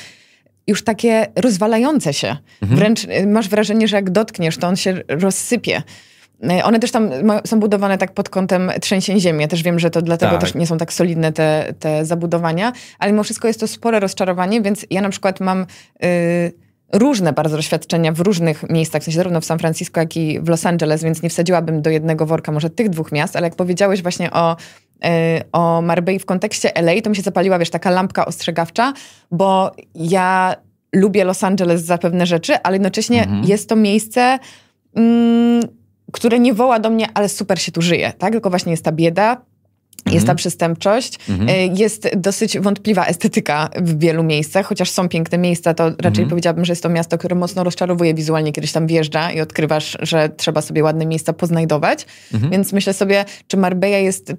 już takie rozwalające się. Mhm. Wręcz masz wrażenie, że jak dotkniesz, to on się rozsypie. No one też tam są budowane tak pod kątem trzęsień ziemi. Ja też wiem, że to dlatego tak. też nie są tak solidne te, te zabudowania, ale mimo wszystko jest to spore rozczarowanie, więc ja na przykład mam... Y, różne bardzo doświadczenia w różnych miejscach, w sensie zarówno w San Francisco, jak i w Los Angeles, więc nie wsadziłabym do jednego worka może tych dwóch miast, ale jak powiedziałeś właśnie o, yy, o Marbei w kontekście LA, to mi się zapaliła, wiesz, taka lampka ostrzegawcza, bo ja lubię Los Angeles za pewne rzeczy, ale jednocześnie mhm. jest to miejsce... Mm, które nie woła do mnie, ale super się tu żyje, tak? Tylko właśnie jest ta bieda, jest ta mhm. przestępczość. Mhm. Y, jest dosyć wątpliwa estetyka w wielu miejscach, chociaż są piękne miejsca, to raczej mhm. powiedziałabym, że jest to miasto, które mocno rozczarowuje wizualnie, kiedyś tam wjeżdża i odkrywasz, że trzeba sobie ładne miejsca poznajdować. Mhm. Więc myślę sobie, czy Marbella jest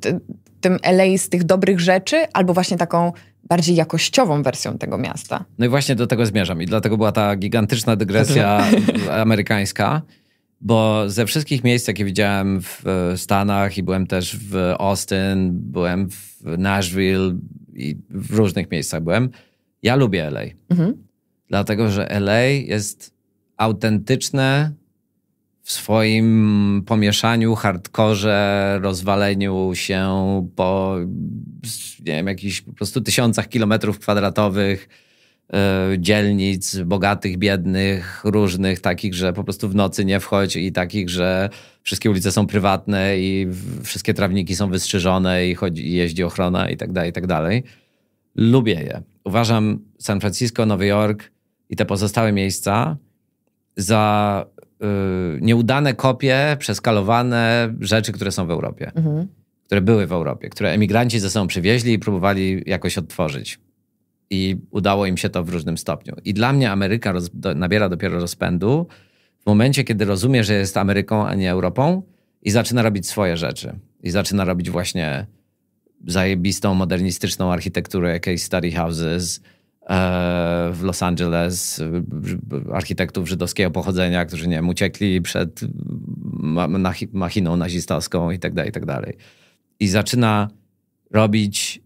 tym LA z tych dobrych rzeczy, albo właśnie taką bardziej jakościową wersją tego miasta. No i właśnie do tego zmierzam i dlatego była ta gigantyczna dygresja tak. amerykańska. Bo ze wszystkich miejsc, jakie widziałem w e, Stanach i byłem też w Austin, byłem w Nashville i w różnych miejscach byłem, ja lubię LA. Mhm. Dlatego, że LA jest autentyczne w swoim pomieszaniu, hardkorze, rozwaleniu się po nie wiem, jakichś po prostu tysiącach kilometrów kwadratowych E, dzielnic, bogatych, biednych, różnych, takich, że po prostu w nocy nie wchodź i takich, że wszystkie ulice są prywatne i wszystkie trawniki są wystrzyżone i chodzi, jeździ ochrona i tak dalej, i tak dalej. Lubię je. Uważam San Francisco, Nowy Jork i te pozostałe miejsca za e, nieudane kopie, przeskalowane rzeczy, które są w Europie. Mhm. Które były w Europie, które emigranci ze sobą przywieźli i próbowali jakoś odtworzyć i udało im się to w różnym stopniu. I dla mnie Ameryka roz, do, nabiera dopiero rozpędu w momencie, kiedy rozumie, że jest Ameryką, a nie Europą i zaczyna robić swoje rzeczy. I zaczyna robić właśnie zajebistą, modernistyczną architekturę, jakieś study houses e, w Los Angeles, e, architektów żydowskiego pochodzenia, którzy nie wiem, uciekli przed machiną nazistowską i tak dalej, i tak dalej. I zaczyna robić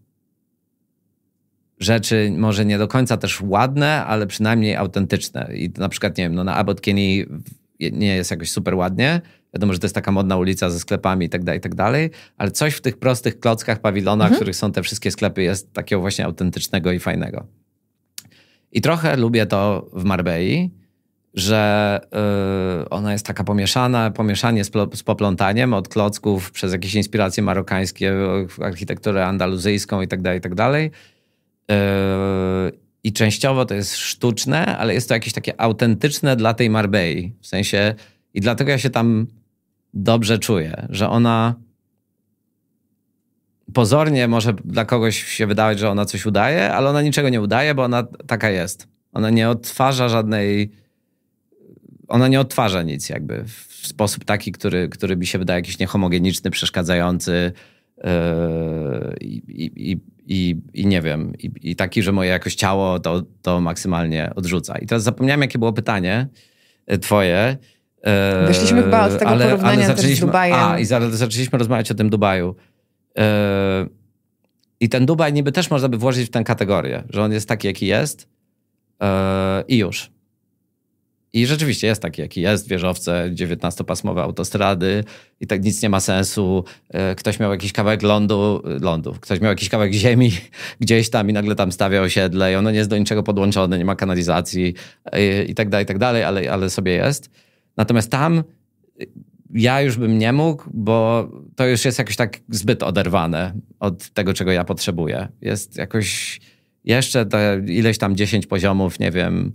rzeczy, może nie do końca też ładne, ale przynajmniej autentyczne. I na przykład, nie wiem, no na Abbot Kinney nie jest jakoś super ładnie. Wiadomo, że to jest taka modna ulica ze sklepami i tak dalej, i tak dalej, ale coś w tych prostych klockach, pawilonach, mhm. w których są te wszystkie sklepy, jest takiego właśnie autentycznego i fajnego. I trochę lubię to w Marbei, że yy, ona jest taka pomieszana, pomieszanie z, z, poplątaniem od klocków przez jakieś inspiracje marokańskie, architekturę andaluzyjską i tak dalej, i tak dalej Yy, I częściowo to jest sztuczne, ale jest to jakieś takie autentyczne dla tej Marbei. W sensie, i dlatego ja się tam dobrze czuję, że ona pozornie może dla kogoś się wydawać, że ona coś udaje, ale ona niczego nie udaje, bo ona taka jest. Ona nie odtwarza żadnej. Ona nie odtwarza nic, jakby w sposób taki, który, który mi się wydaje jakiś niehomogeniczny, przeszkadzający. Yy, i, i, i, i nie wiem, i, i taki, że moje jakoś ciało to, to maksymalnie odrzuca. I teraz zapomniałem, jakie było pytanie e, twoje. E, Wyszliśmy chyba od tego ale, porównania ale z Dubajem. A, i zaczęliśmy rozmawiać o tym Dubaju. E, I ten Dubaj niby też można by włożyć w tę kategorię, że on jest taki, jaki jest i już. I rzeczywiście jest taki, jaki jest, wieżowce, 19-pasmowe autostrady i tak nic nie ma sensu. E, ktoś miał jakiś kawałek lądu, e, lądu, ktoś miał jakiś kawałek ziemi gdzieś tam i nagle tam stawia osiedle i ono nie jest do niczego podłączone, nie ma kanalizacji e, i, tak dalej, i tak dalej, ale, ale sobie jest. Natomiast tam ja już bym nie mógł, bo to już jest jakoś tak zbyt oderwane od tego, czego ja potrzebuję. Jest jakoś jeszcze te ileś tam 10 poziomów, nie wiem,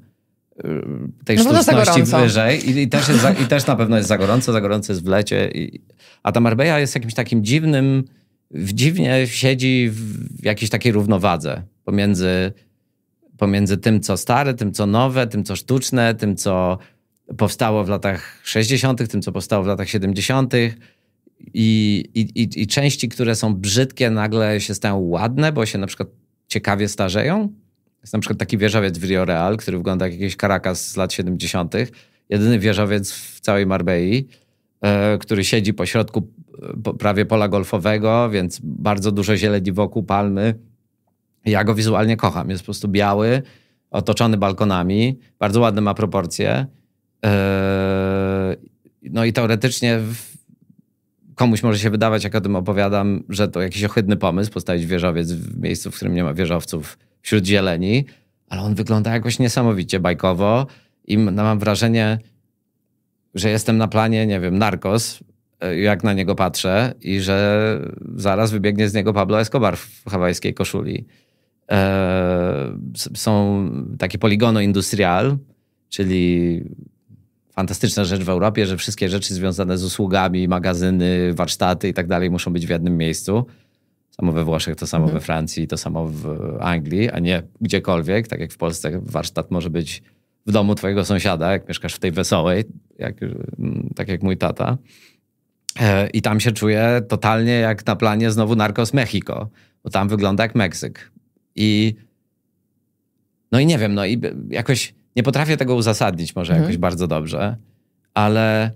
Y, tej no sztuczności wyżej I, i, też za, i też na pewno jest za gorąco, za gorąco jest w lecie. I, a ta Marbella jest jakimś takim dziwnym, w dziwnie siedzi w jakiejś takiej równowadze pomiędzy, pomiędzy tym, co stare, tym, co nowe, tym, co sztuczne, tym, co powstało w latach 60., tym, co powstało w latach 70. I, i, I części, które są brzydkie, nagle się stają ładne, bo się na przykład ciekawie starzeją. Jest na przykład taki wieżowiec w Rio Real, który wygląda jak jakiś Caracas z lat 70. Jedyny wieżowiec w całej Marbei, e, który siedzi po środku e, prawie pola golfowego, więc bardzo dużo zieleni wokół palmy. Ja go wizualnie kocham. Jest po prostu biały, otoczony balkonami, bardzo ładne ma proporcje. E, no i teoretycznie komuś może się wydawać, jak o tym opowiadam, że to jakiś ohydny pomysł postawić wieżowiec w miejscu, w którym nie ma wieżowców wśród zieleni, ale on wygląda jakoś niesamowicie bajkowo i mam wrażenie, że jestem na planie, nie wiem, narkos, e, jak na niego patrzę i że zaraz wybiegnie z niego Pablo Escobar w hawajskiej koszuli. E, są takie poligono industrial, czyli fantastyczna rzecz w Europie, że wszystkie rzeczy związane z usługami, magazyny, warsztaty i tak dalej muszą być w jednym miejscu samo we Włoszech, to samo mhm. we Francji, to samo w Anglii, a nie gdziekolwiek. Tak jak w Polsce warsztat może być w domu twojego sąsiada, jak mieszkasz w tej wesołej, jak, mm, tak jak mój tata. E, I tam się czuję totalnie jak na planie znowu Narcos Mexico, bo tam wygląda jak Meksyk. I no i nie wiem, no i jakoś nie potrafię tego uzasadnić może mhm. jakoś bardzo dobrze, ale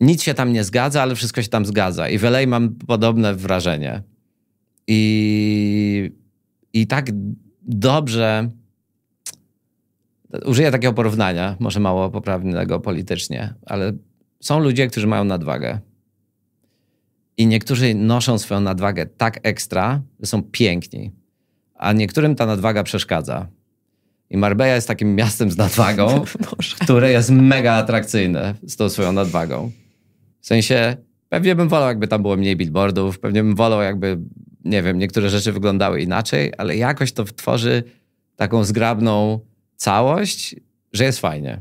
nic się tam nie zgadza, ale wszystko się tam zgadza. I w LA mam podobne wrażenie. I, i tak dobrze. Użyję takiego porównania, może mało poprawnego politycznie, ale są ludzie, którzy mają nadwagę. I niektórzy noszą swoją nadwagę tak ekstra, że są piękni, a niektórym ta nadwaga przeszkadza. I Marbella jest takim miastem z nadwagą, które jest mega atrakcyjne z tą swoją nadwagą. W sensie, pewnie bym wolał, jakby tam było mniej billboardów, pewnie bym wolał, jakby nie wiem, niektóre rzeczy wyglądały inaczej, ale jakoś to tworzy taką zgrabną całość, że jest fajnie.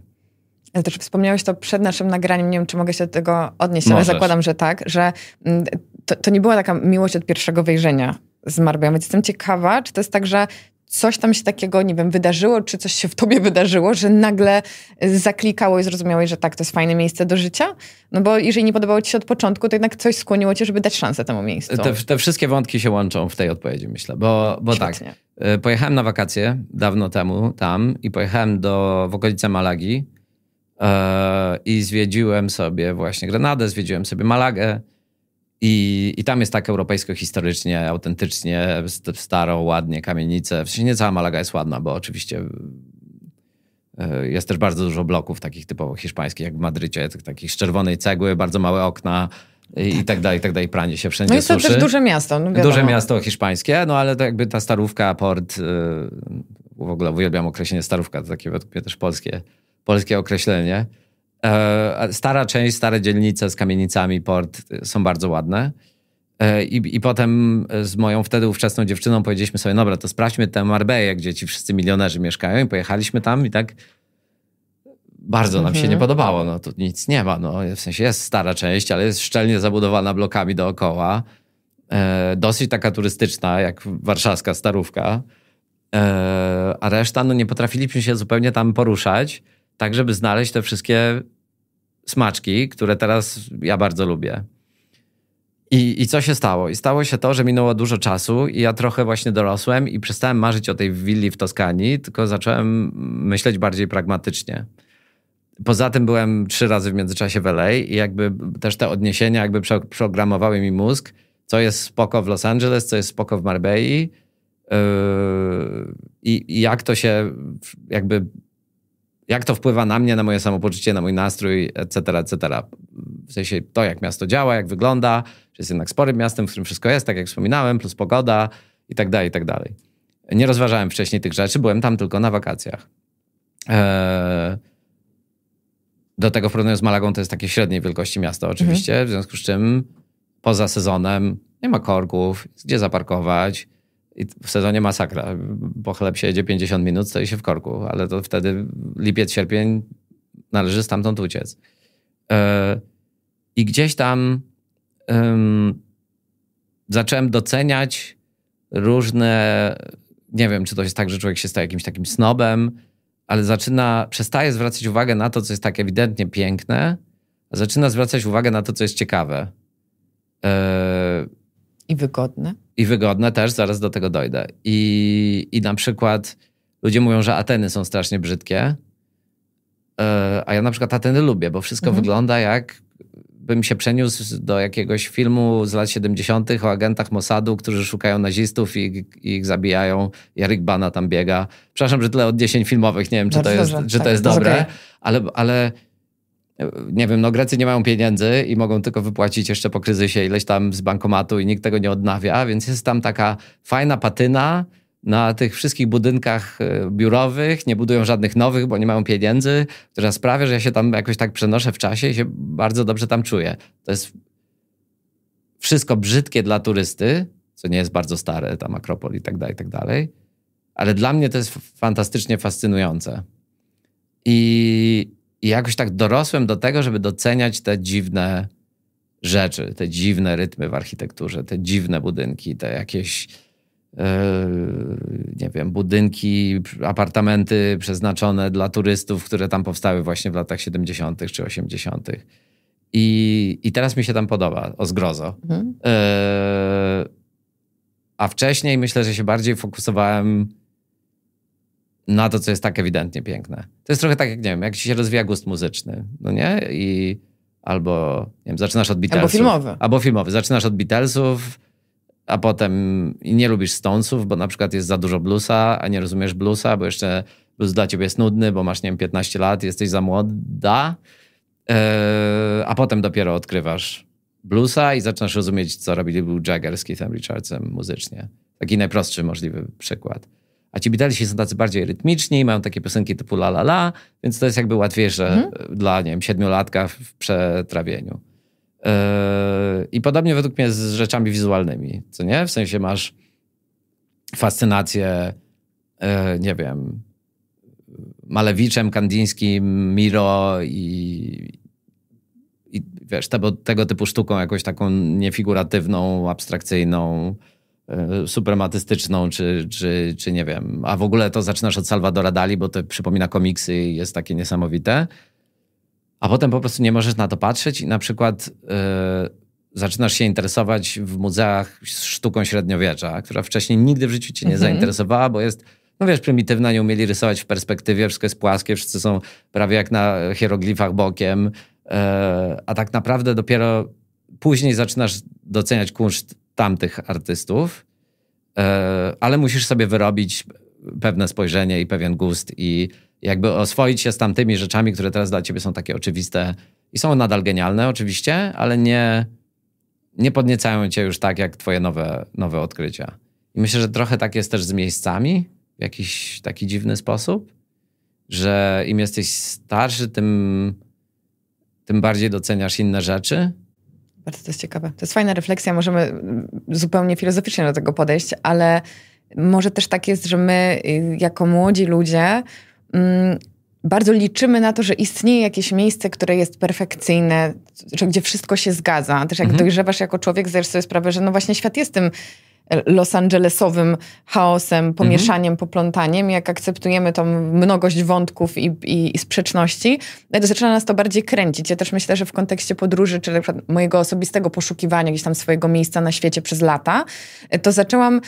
Ale też wspomniałeś to przed naszym nagraniem, nie wiem, czy mogę się do tego odnieść, Możesz. ale zakładam, że tak, że mm, to, to nie była taka miłość od pierwszego wejrzenia z Marbella, więc jestem ciekawa, czy to jest tak, że coś tam się takiego, nie wiem, wydarzyło, czy coś się w tobie wydarzyło, że nagle y, zaklikało i zrozumiałeś, że tak, to jest fajne miejsce do życia? No bo jeżeli nie podobało ci się od początku, to jednak coś skłoniło cię, żeby dać szansę temu miejscu. Te, te wszystkie wątki się łączą w tej odpowiedzi, myślę, bo, bo tak. Y, pojechałem na wakacje dawno temu tam i pojechałem do, w okolice Malagi yy, i zwiedziłem sobie właśnie Grenadę, zwiedziłem sobie Malagę, i, I tam jest tak europejsko, historycznie, autentycznie, staro, ładnie, kamienice. W sensie nie cała Malaga jest ładna, bo oczywiście e, jest też bardzo dużo bloków takich typowo hiszpańskich, jak w Madrycie, takich z czerwonej cegły, bardzo małe okna i, tak. i dalej, i tak dalej. Pranie się wszędzie No jest to suszy. też duże miasto. No duże miasto hiszpańskie, no ale to jakby ta starówka, port, e, w ogóle uwielbiam określenie starówka, to takie też polskie, polskie określenie. E, stara część, stare dzielnice z kamienicami, port e, są bardzo ładne. E, I, I potem z moją wtedy ówczesną dziewczyną powiedzieliśmy sobie, dobra, to sprawdźmy tę Marbeję, gdzie ci wszyscy milionerzy mieszkają i pojechaliśmy tam i tak bardzo nam mhm. się nie mhm. podobało. No tu nic nie ma, no w sensie jest stara część, ale jest szczelnie zabudowana blokami dookoła. E, dosyć taka turystyczna, jak warszawska starówka. E, a reszta, no nie potrafiliśmy się zupełnie tam poruszać tak żeby znaleźć te wszystkie smaczki, które teraz ja bardzo lubię. I, I co się stało? I stało się to, że minęło dużo czasu i ja trochę właśnie dorosłem i przestałem marzyć o tej willi w Toskanii, tylko zacząłem myśleć bardziej pragmatycznie. Poza tym byłem trzy razy w międzyczasie w LA i jakby też te odniesienia jakby programowały mi mózg, co jest spoko w Los Angeles, co jest spoko w Marbella yy, i jak to się jakby jak to wpływa na mnie, na moje samopoczucie, na mój nastrój, etc., etc. W sensie to, jak miasto działa, jak wygląda, że jest jednak sporym miastem, w którym wszystko jest, tak jak wspominałem, plus pogoda i tak dalej, i tak dalej. Nie rozważałem wcześniej tych rzeczy, byłem tam tylko na wakacjach. Eee, do tego w porównaniu z Malagą to jest takie średniej wielkości miasto oczywiście, mhm. w związku z czym poza sezonem nie ma korków, gdzie zaparkować, i w sezonie masakra, bo chleb się jedzie 50 minut, stoi się w korku, ale to wtedy lipiec, sierpień należy stamtąd uciec. E, I gdzieś tam zacząłem doceniać różne, nie wiem, czy to jest tak, że człowiek się staje jakimś takim snobem, ale zaczyna, przestaje zwracać uwagę na to, co jest tak ewidentnie piękne, a zaczyna zwracać uwagę na to, co jest ciekawe. Yy, i wygodne. I wygodne też, zaraz do tego dojdę. I, i na przykład ludzie mówią, że Ateny są strasznie brzydkie, e, a ja na przykład Ateny lubię, bo wszystko mhm. wygląda jak bym się przeniósł do jakiegoś filmu z lat 70. o agentach Mossadu, którzy szukają nazistów i, i ich zabijają. Jarek Bana tam biega. Przepraszam, że tyle od 10 filmowych, nie wiem, czy to jest, dobrze. to tak, jest dobre, okay. ale, ale nie wiem, no Grecy nie mają pieniędzy i mogą tylko wypłacić jeszcze po kryzysie ileś tam z bankomatu i nikt tego nie odnawia, więc jest tam taka fajna patyna na tych wszystkich budynkach e, biurowych, nie budują żadnych nowych, bo nie mają pieniędzy, która sprawia, że ja się tam jakoś tak przenoszę w czasie i się bardzo dobrze tam czuję. To jest wszystko brzydkie dla turysty, co nie jest bardzo stare, tam Akropol i tak dalej, i tak dalej, ale dla mnie to jest fantastycznie fascynujące. I, i jakoś tak dorosłem do tego, żeby doceniać te dziwne rzeczy, te dziwne rytmy w architekturze, te dziwne budynki, te jakieś, yy, nie wiem, budynki, apartamenty przeznaczone dla turystów, które tam powstały właśnie w latach 70. czy 80. I, I teraz mi się tam podoba, o zgrozo. Mhm. Yy, a wcześniej myślę, że się bardziej fokusowałem na to, co jest tak ewidentnie piękne. To jest trochę tak, jak nie wiem, jak się rozwija gust muzyczny, no nie? I albo, nie wiem, zaczynasz od Beatlesów. Albo filmowy. Albo filmowy. Zaczynasz od Beatlesów, a potem nie lubisz Stonesów, bo na przykład jest za dużo bluesa, a nie rozumiesz bluesa, bo jeszcze blues dla ciebie jest nudny, bo masz, nie wiem, 15 lat, jesteś za młoda, yy, a potem dopiero odkrywasz bluesa i zaczynasz rozumieć, co robili był Jagger z Keithem Richardsem muzycznie. Taki najprostszy możliwy przykład a ci Beatlesi są tacy bardziej rytmiczni, mają takie piosenki typu la la la, więc to jest jakby łatwiejsze mhm. dla, nie wiem, siedmiolatka w przetrawieniu. Yy, I podobnie według mnie z rzeczami wizualnymi, co nie? W sensie masz fascynację, yy, nie wiem, Malewiczem, Kandińskim, Miro i, i wiesz, tego, tego typu sztuką jakąś taką niefiguratywną, abstrakcyjną, E, suprematystyczną, czy, czy, czy nie wiem. A w ogóle to zaczynasz od Salvadora Dali, bo to przypomina komiksy i jest takie niesamowite. A potem po prostu nie możesz na to patrzeć i na przykład yy, zaczynasz się interesować w muzeach sztuką średniowiecza, która wcześniej nigdy w życiu cię nie mhm. zainteresowała, bo jest, no wiesz, prymitywna, nie umieli rysować w perspektywie, wszystko jest płaskie, wszyscy są prawie jak na hieroglifach bokiem, yy, a tak naprawdę dopiero później zaczynasz doceniać kunszt tamtych artystów, e, ale musisz sobie wyrobić pewne spojrzenie i pewien gust i jakby oswoić się z tamtymi rzeczami, które teraz dla ciebie są takie oczywiste i są nadal genialne oczywiście, ale nie, nie podniecają cię już tak jak twoje nowe, nowe odkrycia. I myślę, że trochę tak jest też z miejscami w jakiś taki dziwny sposób, że im jesteś starszy, tym, tym bardziej doceniasz inne rzeczy bardzo to jest ciekawe. To jest fajna refleksja, możemy mm, zupełnie filozoficznie do tego podejść, ale może też tak jest, że my y, jako młodzi ludzie mm, bardzo liczymy na to, że istnieje jakieś miejsce, które jest perfekcyjne, gdzie wszystko się zgadza. Też jak mhm. dojrzewasz jako człowiek, zdajesz sobie sprawę, że no właśnie świat jest tym Los Angelesowym chaosem, mhm. pomieszaniem, mhm. poplątaniem, jak akceptujemy tą mnogość wątków i, i, i sprzeczności, zaczyna nas to bardziej kręcić. Ja też myślę, że w kontekście podróży, czy na przykład mojego osobistego poszukiwania gdzieś tam swojego miejsca na świecie przez lata, to zaczęłam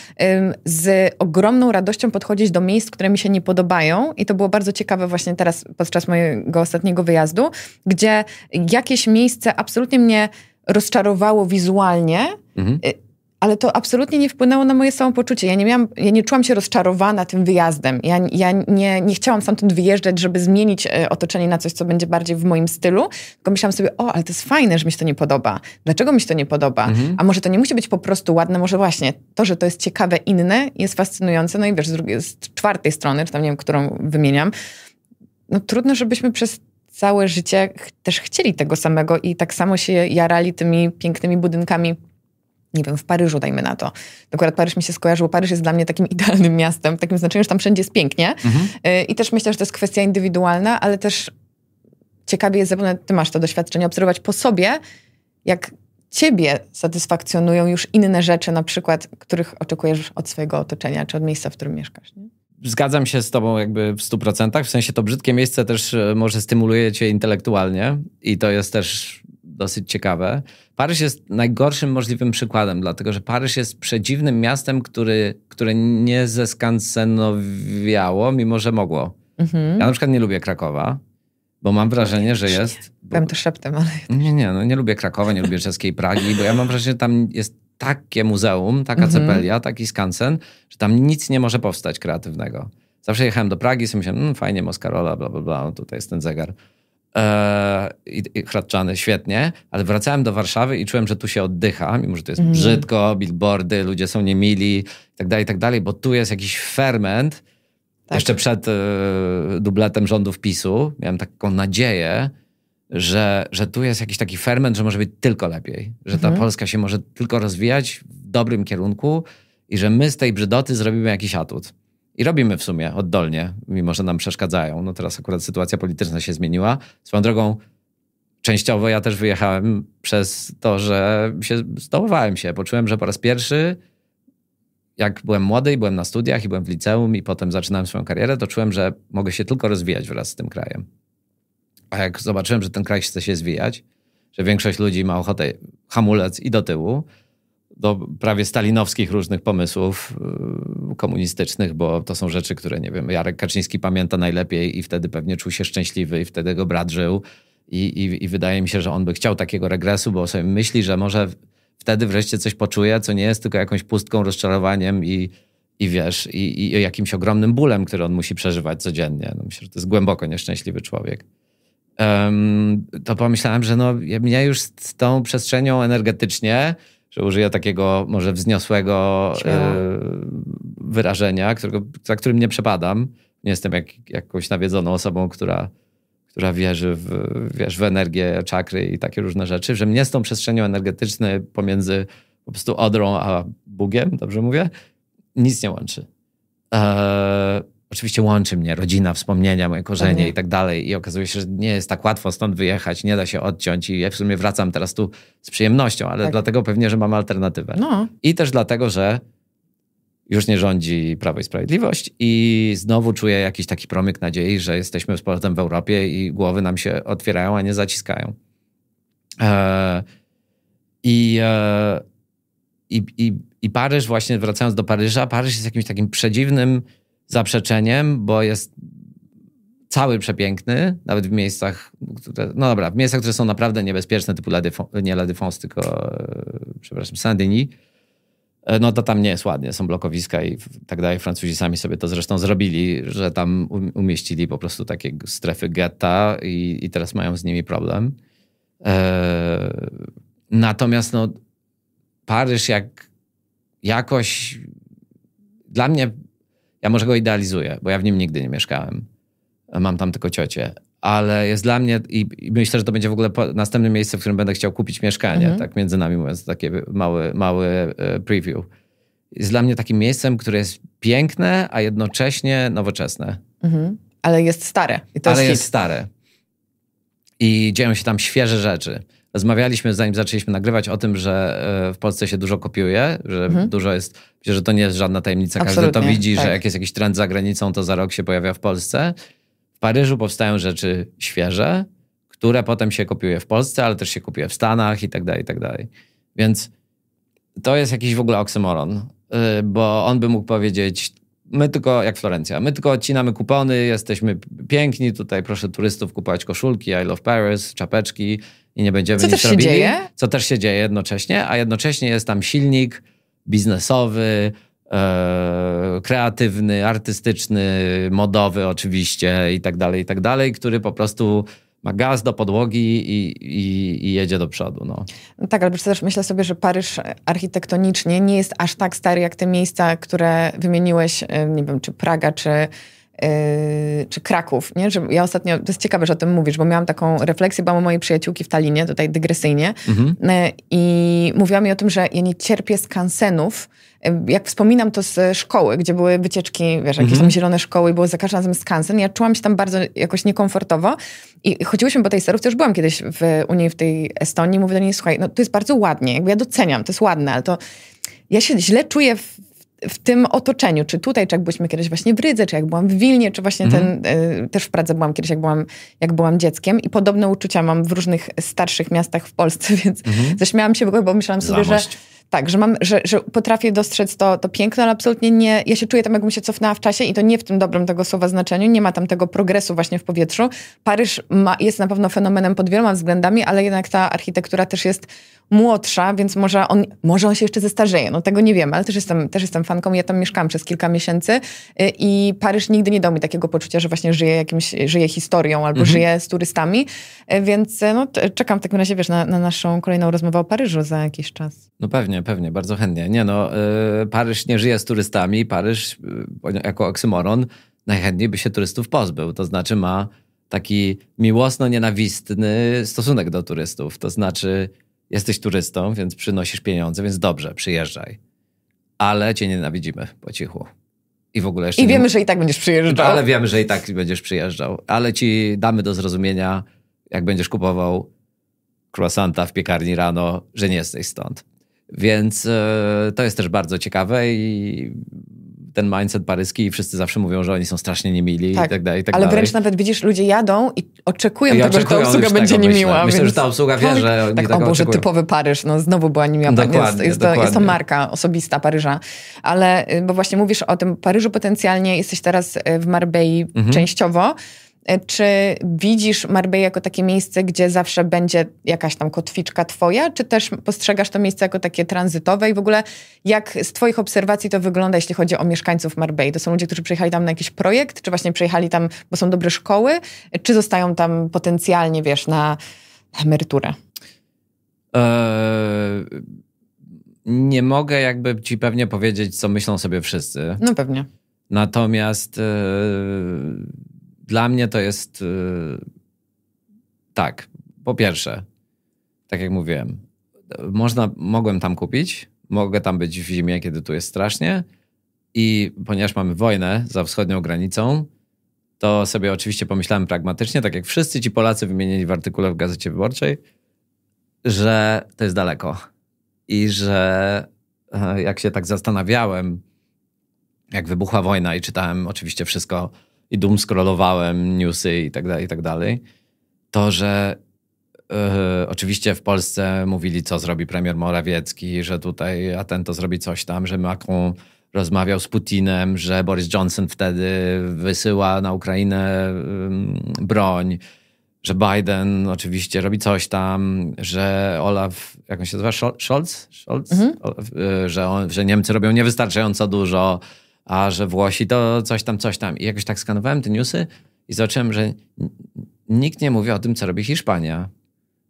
z ogromną radością podchodzić do miejsc, które mi się nie podobają i to było bardzo ciekawe właśnie teraz podczas mojego ostatniego wyjazdu, gdzie jakieś miejsce absolutnie mnie rozczarowało wizualnie, mhm y, ale to absolutnie nie wpłynęło na moje samopoczucie. Ja nie, miałam, ja nie czułam się rozczarowana tym wyjazdem. Ja, ja nie, nie chciałam stamtąd wyjeżdżać, żeby zmienić e, otoczenie na coś, co będzie bardziej w moim stylu, tylko myślałam sobie, o, ale to jest fajne, że mi się to nie podoba. Dlaczego mi się to nie podoba? Mhm. A może to nie musi być po prostu ładne, może właśnie to, że to jest ciekawe, inne, jest fascynujące. No i wiesz, z, drugiej, z czwartej strony, czy tam nie wiem, którą wymieniam, no trudno, żebyśmy przez całe życie też chcieli tego samego i tak samo się jarali tymi pięknymi budynkami nie wiem, w Paryżu dajmy na to. Akurat Paryż mi się skojarzył, bo Paryż jest dla mnie takim idealnym miastem, w takim znaczeniu, że tam wszędzie jest pięknie. Mhm. Y, I też myślę, że to jest kwestia indywidualna, ale też ciekawie jest, zapewne ty masz to doświadczenie, obserwować po sobie, jak ciebie satysfakcjonują już inne rzeczy, na przykład, których oczekujesz od swojego otoczenia, czy od miejsca, w którym mieszkasz. Nie? Zgadzam się z tobą jakby w 100%. W sensie to brzydkie miejsce też e, może stymuluje cię intelektualnie i to jest też dosyć ciekawe. Paryż jest najgorszym możliwym przykładem, dlatego że Paryż jest przedziwnym miastem, który, które nie zeskansenowiało, mimo że mogło. Mhm. Ja na przykład nie lubię Krakowa, bo mam wrażenie, że jest... Bo... Tam to szeptem, ale... Nie, nie, no nie lubię Krakowa, nie lubię czeskiej Pragi, bo ja mam wrażenie, że tam jest takie muzeum, taka mhm. cepelia, taki skansen, że tam nic nie może powstać kreatywnego. Zawsze jechałem do Pragi sobie myślałem, mmm, fajnie, Moskarola, bla, bla, bla, no tutaj jest ten zegar. Eee, i, i Hradczany, świetnie, ale wracałem do Warszawy i czułem, że tu się oddycha, mimo że to jest mm. brzydko, billboardy, ludzie są niemili itd., tak itd., tak bo tu jest jakiś ferment. Tak. Jeszcze przed y, dubletem rządów PiSu miałem taką nadzieję, że, że tu jest jakiś taki ferment, że może być tylko lepiej, że ta mm. Polska się może tylko rozwijać w dobrym kierunku i że my z tej brzydoty zrobimy jakiś atut i robimy w sumie oddolnie, mimo że nam przeszkadzają. No teraz akurat sytuacja polityczna się zmieniła. Swoją drogą, częściowo ja też wyjechałem przez to, że się stołowałem się. Poczułem, że po raz pierwszy, jak byłem młody i byłem na studiach i byłem w liceum i potem zaczynałem swoją karierę, to czułem, że mogę się tylko rozwijać wraz z tym krajem. A jak zobaczyłem, że ten kraj chce się zwijać, że większość ludzi ma ochotę hamulec i do tyłu, do prawie stalinowskich różnych pomysłów y, komunistycznych, bo to są rzeczy, które, nie wiem, Jarek Kaczyński pamięta najlepiej i wtedy pewnie czuł się szczęśliwy i wtedy go brat żył. I, i, I wydaje mi się, że on by chciał takiego regresu, bo sobie myśli, że może wtedy wreszcie coś poczuje, co nie jest tylko jakąś pustką, rozczarowaniem i, i wiesz, i, i jakimś ogromnym bólem, który on musi przeżywać codziennie. No myślę, że to jest głęboko nieszczęśliwy człowiek. Um, to pomyślałem, że no, ja już z tą przestrzenią energetycznie że użyję takiego może wzniosłego y, wyrażenia, którego, za którym nie przepadam. Nie jestem jak, jakąś nawiedzoną osobą, która, która wierzy w, wiesz, w energię czakry i takie różne rzeczy, że mnie z tą przestrzenią energetyczną pomiędzy po prostu odrą a Bugiem, dobrze mówię, nic nie łączy. Eee, Oczywiście łączy mnie rodzina, wspomnienia, moje korzenie mhm. i tak dalej. I okazuje się, że nie jest tak łatwo stąd wyjechać, nie da się odciąć. I ja w sumie wracam teraz tu z przyjemnością, ale tak. dlatego pewnie, że mam alternatywę. No. I też dlatego, że już nie rządzi Prawo i Sprawiedliwość i znowu czuję jakiś taki promyk nadziei, że jesteśmy z powrotem w Europie i głowy nam się otwierają, a nie zaciskają. Eee, i, e, i, i, I Paryż, właśnie wracając do Paryża, Paryż jest jakimś takim przedziwnym zaprzeczeniem, bo jest cały przepiękny, nawet w miejscach, które, no dobra, w miejscach, które są naprawdę niebezpieczne, typu La nie La tylko, e, przepraszam, Saint-Denis, e, no to tam nie jest ładnie, są blokowiska i tak dalej. Francuzi sami sobie to zresztą zrobili, że tam um, umieścili po prostu takie strefy getta i, i teraz mają z nimi problem. E, natomiast no, Paryż jak jakoś dla mnie ja może go idealizuję, bo ja w nim nigdy nie mieszkałem. Mam tam tylko ciocie. Ale jest dla mnie i, i myślę, że to będzie w ogóle następne miejsce, w którym będę chciał kupić mieszkanie. Mhm. Tak między nami mówiąc, takie mały, mały e, preview. Jest dla mnie takim miejscem, które jest piękne, a jednocześnie nowoczesne. Mhm. Ale jest stare. ale jest, jest stare. I dzieją się tam świeże rzeczy rozmawialiśmy, zanim zaczęliśmy nagrywać, o tym, że e, w Polsce się dużo kopiuje, że mhm. dużo jest, że to nie jest żadna tajemnica, Absolutnie, każdy to widzi, tak. że jak jest jakiś trend za granicą, to za rok się pojawia w Polsce. W Paryżu powstają rzeczy świeże, które potem się kopiuje w Polsce, ale też się kopiuje w Stanach i tak dalej, i tak dalej. Więc to jest jakiś w ogóle oksymoron, y, bo on by mógł powiedzieć, my tylko, jak Florencja, my tylko odcinamy kupony, jesteśmy piękni, tutaj proszę turystów kupować koszulki, I love Paris, czapeczki, i nie będziemy co nic też Się dzieje? Co też się dzieje jednocześnie, a jednocześnie jest tam silnik biznesowy, e, kreatywny, artystyczny, modowy oczywiście i tak dalej, i tak dalej, który po prostu ma gaz do podłogi i, i, i, jedzie do przodu. No. no tak, ale też myślę sobie, że Paryż architektonicznie nie jest aż tak stary jak te miejsca, które wymieniłeś, e, nie wiem, czy Praga, czy Yy, czy Kraków, nie? Że ja ostatnio, to jest ciekawe, że o tym mówisz, bo miałam taką refleksję, byłam u mojej przyjaciółki w Talinie, tutaj dygresyjnie, mhm. Yy, i mówiła mi o tym, że ja nie cierpię skansenów, yy, jak wspominam to z szkoły, gdzie były wycieczki, wiesz, jakieś tam mhm. zielone szkoły, było za każdym razem skansen, ja czułam się tam bardzo jakoś niekomfortowo i chodziłyśmy po tej starówce, już byłam kiedyś w, u niej w tej Estonii, mówię do niej, słuchaj, no to jest bardzo ładnie, jakby ja doceniam, to jest ładne, ale to ja się źle czuję w w tym otoczeniu, czy tutaj, czy jak byliśmy kiedyś właśnie w Rydze, czy jak byłam w Wilnie, czy właśnie mhm. ten, y, też w Pradze byłam kiedyś, jak byłam, jak byłam dzieckiem i podobne uczucia mam w różnych starszych miastach w Polsce, więc się mhm. zaśmiałam się, bo myślałam sobie, Zamość. że tak, że, mam, że, że potrafię dostrzec to, to piękno, ale absolutnie nie, ja się czuję tam, jakbym się cofnęła w czasie i to nie w tym dobrym tego słowa znaczeniu, nie ma tam tego progresu właśnie w powietrzu. Paryż ma, jest na pewno fenomenem pod wieloma względami, ale jednak ta architektura też jest młodsza, więc może on, może on się jeszcze zestarzeje. No tego nie wiem, ale też jestem, też jestem fanką. Ja tam mieszkałam przez kilka miesięcy y, i Paryż nigdy nie dał mi takiego poczucia, że właśnie żyje jakimś, żyje historią albo mhm. z turystami, y, więc y, no, czekam w takim razie, wiesz, na, na, naszą kolejną rozmowę o Paryżu za jakiś czas. No pewnie, pewnie, bardzo chętnie. Nie no, yy, Paryż nie żyje z turystami, Paryż yy, jako oksymoron najchętniej by się turystów pozbył, to znaczy ma taki miłosno-nienawistny stosunek do turystów, to znaczy jesteś turystą, więc przynosisz pieniądze, więc dobrze, przyjeżdżaj. Ale cię nienawidzimy po cichu. I w ogóle jeszcze. I wiemy, nie... że i tak będziesz przyjeżdżał. Ale wiemy, że i tak będziesz przyjeżdżał. Ale ci damy do zrozumienia, jak będziesz kupował croissanta w piekarni rano, że nie jesteś stąd. Więc yy, to jest też bardzo ciekawe i ten mindset paryski i wszyscy zawsze mówią, że oni są strasznie niemili tak, i tak dalej. I tak ale dalej. wręcz nawet widzisz, ludzie jadą i oczekują I tego, oczekują że ta obsługa będzie niemiła. Myślę, więc... że ta obsługa wie, tak, że Tak, o Boże, typowy Paryż, no znowu była niemiła. Tak, dokładnie, jest, jest, dokładnie. To, jest to marka osobista Paryża. Ale, y, bo właśnie mówisz o tym Paryżu potencjalnie, jesteś teraz y, w Marbei mhm. częściowo, E, czy widzisz Marbella jako takie miejsce, gdzie zawsze będzie jakaś tam kotwiczka twoja, czy też postrzegasz to miejsce jako takie tranzytowe i w ogóle jak z twoich obserwacji to wygląda, jeśli chodzi o mieszkańców Marbella? To są ludzie, którzy przyjechali tam na jakiś projekt, czy właśnie przyjechali tam, bo są dobre szkoły, czy zostają tam potencjalnie, wiesz, na, na emeryturę? Eee, nie mogę jakby ci pewnie powiedzieć, co myślą sobie wszyscy. No pewnie. Natomiast... Eee dla mnie to jest y, tak. Po pierwsze, tak jak mówiłem, można, mogłem tam kupić, mogę tam być w zimie, kiedy tu jest strasznie i ponieważ mamy wojnę za wschodnią granicą, to sobie oczywiście pomyślałem pragmatycznie, tak jak wszyscy ci Polacy wymienili w artykule w Gazecie Wyborczej, że to jest daleko i że e, jak się tak zastanawiałem, jak wybuchła wojna i czytałem oczywiście wszystko i dum scrollowałem newsy i tak dalej, i tak dalej, to, że yy, oczywiście w Polsce mówili, co zrobi premier Morawiecki, że tutaj, a ten to zrobi coś tam, że Macron rozmawiał z Putinem, że Boris Johnson wtedy wysyła na Ukrainę yy, broń, że Biden oczywiście robi coś tam, że Olaf, jak on się nazywa, Scholz? Scholz? Mhm. Olaf, yy, że, on, że Niemcy robią niewystarczająco dużo, a że Włosi to coś tam, coś tam. I jakoś tak skanowałem te newsy i zobaczyłem, że nikt nie mówi o tym, co robi Hiszpania.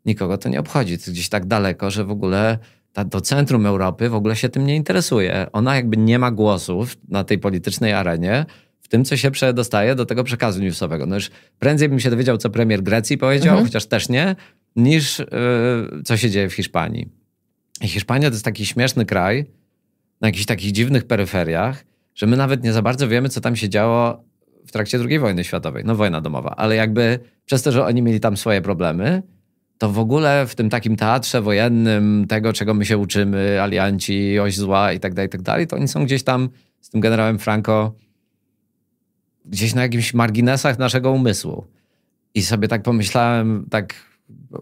Nikogo to nie obchodzi. To gdzieś tak daleko, że w ogóle ta, do centrum Europy w ogóle się tym nie interesuje. Ona jakby nie ma głosów na tej politycznej arenie w tym, co się przedostaje do tego przekazu newsowego. No już prędzej bym się dowiedział, co premier Grecji powiedział, mhm. chociaż też nie, niż yy, co się dzieje w Hiszpanii. I Hiszpania to jest taki śmieszny kraj na jakichś takich dziwnych peryferiach, że my nawet nie za bardzo wiemy, co tam się działo w trakcie II wojny światowej, no wojna domowa, ale jakby przez to, że oni mieli tam swoje problemy, to w ogóle w tym takim teatrze wojennym tego, czego my się uczymy, alianci, oś zła i tak dalej, i tak dalej, to oni są gdzieś tam z tym generałem Franco gdzieś na jakimś marginesach naszego umysłu. I sobie tak pomyślałem, tak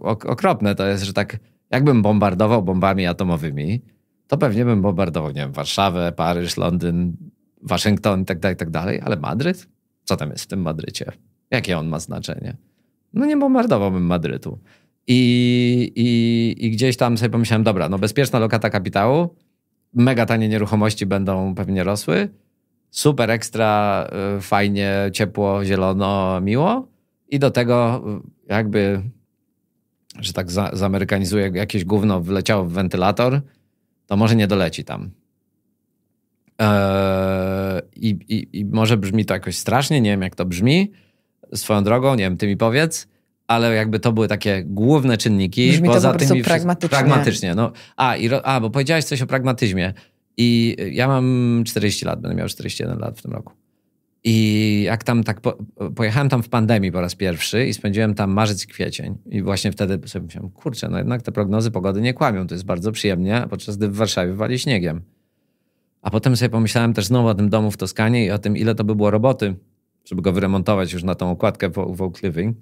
okropne to jest, że tak jakbym bombardował bombami atomowymi, to pewnie bym bombardował, nie wiem, Warszawę, Paryż, Londyn, Waszyngton i tak dalej, i tak dalej, ale Madryt? Co tam jest w tym Madrycie? Jakie on ma znaczenie? No nie bombardowałbym Madrytu. I, i, I gdzieś tam sobie pomyślałem, dobra, no bezpieczna lokata kapitału, mega tanie nieruchomości będą pewnie rosły, super ekstra, y, fajnie, ciepło, zielono, miło i do tego y, jakby, że tak za, zamerykanizuję, jakieś gówno wleciało w wentylator, to może nie doleci tam. Eee, I, i, I, może brzmi to jakoś strasznie, nie wiem jak to brzmi. Swoją drogą, nie wiem, ty mi powiedz, ale jakby to były takie główne czynniki. Brzmi poza to tymi pragmatycznie. pragmatycznie no. a, i, a, bo powiedziałaś coś o pragmatyzmie. I ja mam 40 lat, będę miał 41 lat w tym roku. I jak tam tak, po, pojechałem tam w pandemii po raz pierwszy i spędziłem tam marzec i kwiecień. I właśnie wtedy sobie myślałem, kurczę, no jednak te prognozy pogody nie kłamią, to jest bardzo przyjemnie, podczas gdy w Warszawie wali śniegiem. A potem sobie pomyślałem też znowu o tym domu w Toskanii i o tym, ile to by było roboty, żeby go wyremontować już na tą okładkę w Oak Living.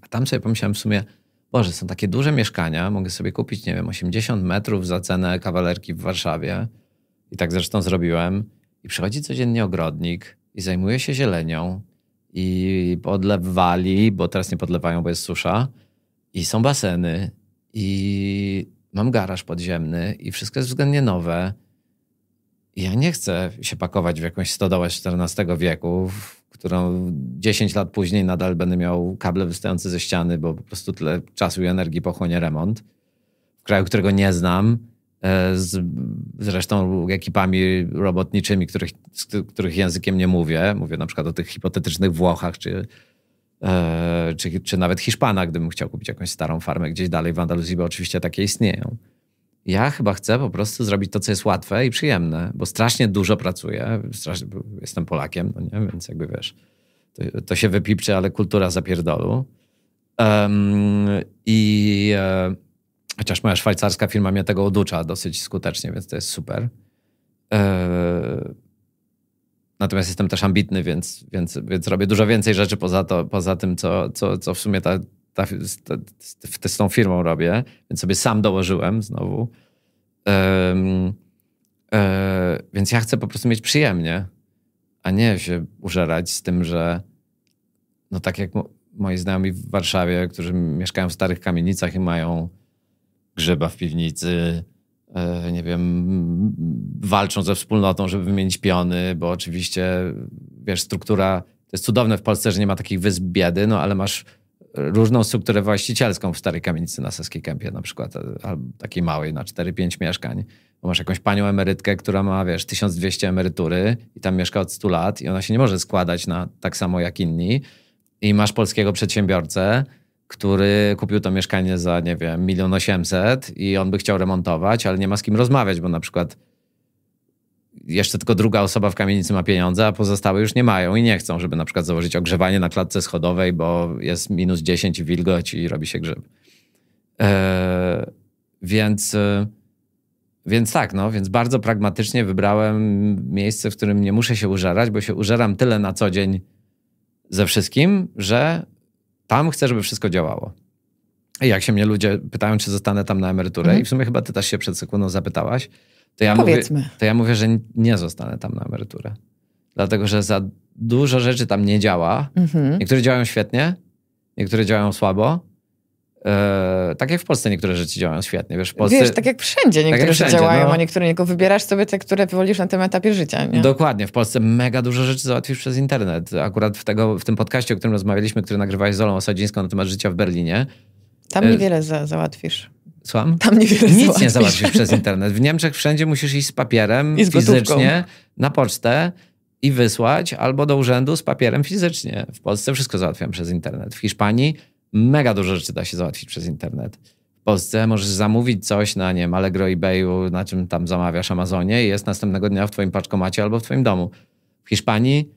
A tam sobie pomyślałem w sumie, Boże, są takie duże mieszkania, mogę sobie kupić, nie wiem, 80 metrów za cenę kawalerki w Warszawie. I tak zresztą zrobiłem. I przychodzi codziennie ogrodnik i zajmuje się zielenią i podlewali, bo teraz nie podlewają, bo jest susza. I są baseny i mam garaż podziemny i wszystko jest względnie nowe ja nie chcę się pakować w jakąś stodołę XIV wieku, którą 10 lat później nadal będę miał kable wystające ze ściany, bo po prostu tyle czasu i energii pochłonie remont. W kraju, którego nie znam, e, z, zresztą ekipami robotniczymi, których, których językiem nie mówię. Mówię na przykład o tych hipotetycznych Włochach, czy, e, czy, czy nawet Hiszpanach, gdybym chciał kupić jakąś starą farmę gdzieś dalej w Andaluzji, bo oczywiście takie istnieją. Ja chyba chcę po prostu zrobić to, co jest łatwe i przyjemne, bo strasznie dużo pracuję. Strasznie, jestem Polakiem, no nie? więc jakby wiesz, to, to się wypipczy, ale kultura zapierdolu. Um, I e, chociaż moja szwajcarska firma mnie tego oducza dosyć skutecznie, więc to jest super. E, Natomiast jestem też ambitny, więc, więc, więc robię dużo więcej rzeczy poza, to, poza tym, co, co, co w sumie ta ta, ta, ta, z tą firmą robię, więc sobie sam dołożyłem znowu. Um, e, więc ja chcę po prostu mieć przyjemnie, a nie się użerać z tym, że no tak jak moi znajomi w Warszawie, którzy mieszkają w starych kamienicach i mają grzyba w piwnicy, e, nie wiem, walczą ze wspólnotą, żeby wymienić piony, bo oczywiście, wiesz, struktura, to jest cudowne w Polsce, że nie ma takich wysp biedy, no ale masz różną strukturę właścicielską w starej kamienicy na Saskiej Kępie na przykład, albo takiej małej na 4-5 mieszkań. Bo masz jakąś panią emerytkę, która ma, wiesz, 1200 emerytury i tam mieszka od 100 lat i ona się nie może składać na tak samo jak inni. I masz polskiego przedsiębiorcę, który kupił to mieszkanie za, nie wiem, milion osiemset i on by chciał remontować, ale nie ma z kim rozmawiać, bo na przykład jeszcze tylko druga osoba w kamienicy ma pieniądze, a pozostałe już nie mają i nie chcą, żeby na przykład założyć ogrzewanie na klatce schodowej, bo jest minus 10 i wilgoć i robi się grzyb. E, więc, e, więc tak, no, więc bardzo pragmatycznie wybrałem miejsce, w którym nie muszę się użerać, bo się użeram tyle na co dzień ze wszystkim, że tam chcę, żeby wszystko działało. I jak się mnie ludzie pytają, czy zostanę tam na emeryturę, mhm. i w sumie chyba ty też się przed sekundą zapytałaś, to ja, Powiedzmy. Mówię, to ja mówię, że nie zostanę tam na emeryturę. Dlatego, że za dużo rzeczy tam nie działa. Mhm. Niektóre działają świetnie, niektóre działają słabo. Yy, tak jak w Polsce niektóre rzeczy działają świetnie. Wiesz, Polsce... wiesz tak jak wszędzie niektóre tak jak wszędzie, działają, no... a niektóre nie. wybierasz sobie te, które wolisz na tym etapie życia. Nie? Dokładnie. W Polsce mega dużo rzeczy załatwisz przez internet. Akurat w, tego, w tym podcaście, o którym rozmawialiśmy, który nagrywałeś z Olą Osadzińską na temat życia w Berlinie. Tam e, niewiele za, załatwisz. Słucham? Tam Nic załatwisz. nie załatwisz przez internet. W Niemczech wszędzie musisz iść z papierem I z fizycznie na pocztę i wysłać, albo do urzędu z papierem fizycznie. W Polsce wszystko załatwiam przez internet. W Hiszpanii mega dużo rzeczy da się załatwić przez internet. W Polsce możesz zamówić coś na, nie wiem, Allegro, eBayu, na czym tam zamawiasz, Amazonie i jest następnego dnia w twoim paczkomacie albo w twoim domu. W Hiszpanii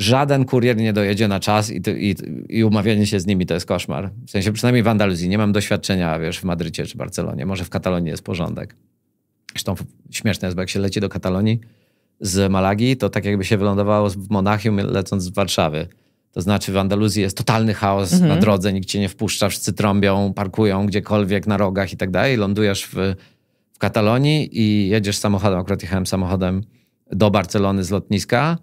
żaden kurier nie dojedzie na czas i, i, i, umawianie się z nimi to jest koszmar. W sensie przynajmniej w Andaluzji. Nie mam doświadczenia, wiesz, w Madrycie czy Barcelonie. Może w Katalonii jest porządek. Zresztą śmieszne jest, bo jak się leci do Katalonii z Malagi, to tak jakby się wylądowało w Monachium lecąc z Warszawy. To znaczy w Andaluzji jest totalny chaos mhm. na drodze, nikt cię nie wpuszcza, wszyscy trąbią, parkują gdziekolwiek, na rogach i tak dalej. Lądujesz w, w Katalonii i jedziesz samochodem, akurat jechałem samochodem do Barcelony z lotniska –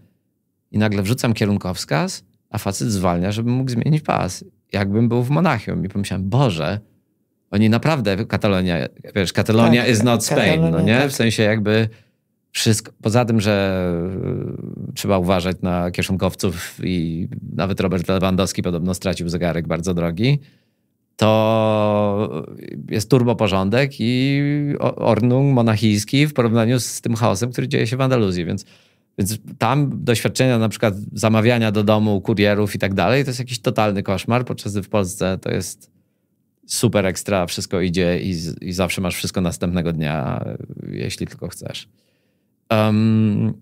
i nagle wrzucam kierunkowskaz, a facet zwalnia, żebym mógł zmienić pas. Jakbym był w Monachium i pomyślałem, Boże, oni naprawdę, Katalonia, wiesz, Katalonia tak, is not Spain, Katalonia, no nie? Tak. W sensie jakby wszystko, poza tym, że y, trzeba uważać na kieszonkowców i nawet Robert Lewandowski podobno stracił zegarek bardzo drogi, to jest turboporządek i ornung monachijski w porównaniu z tym chaosem, który dzieje się w Andaluzji, więc więc tam doświadczenia na przykład zamawiania do domu kurierów i tak dalej, to jest jakiś totalny koszmar, podczas gdy w Polsce to jest super ekstra, wszystko idzie i, i zawsze masz wszystko następnego dnia, jeśli tylko chcesz. Um,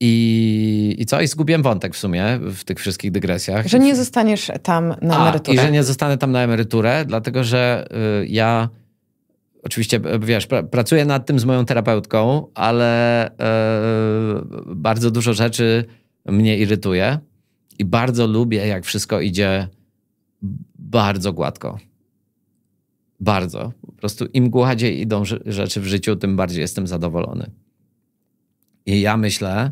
i, I co? I zgubiłem wątek w sumie w tych wszystkich dygresjach. Że nie zostaniesz tam na emeryturę. A, I że nie zostanę tam na emeryturę, dlatego że y, ja oczywiście, e, wiesz, pracuję nad tym z moją terapeutką, ale yy, bardzo dużo rzeczy mnie irytuje i bardzo lubię, jak wszystko idzie bardzo gładko. Bardzo. Po prostu im gładziej idą rzeczy w życiu, tym bardziej jestem zadowolony. I ja myślę,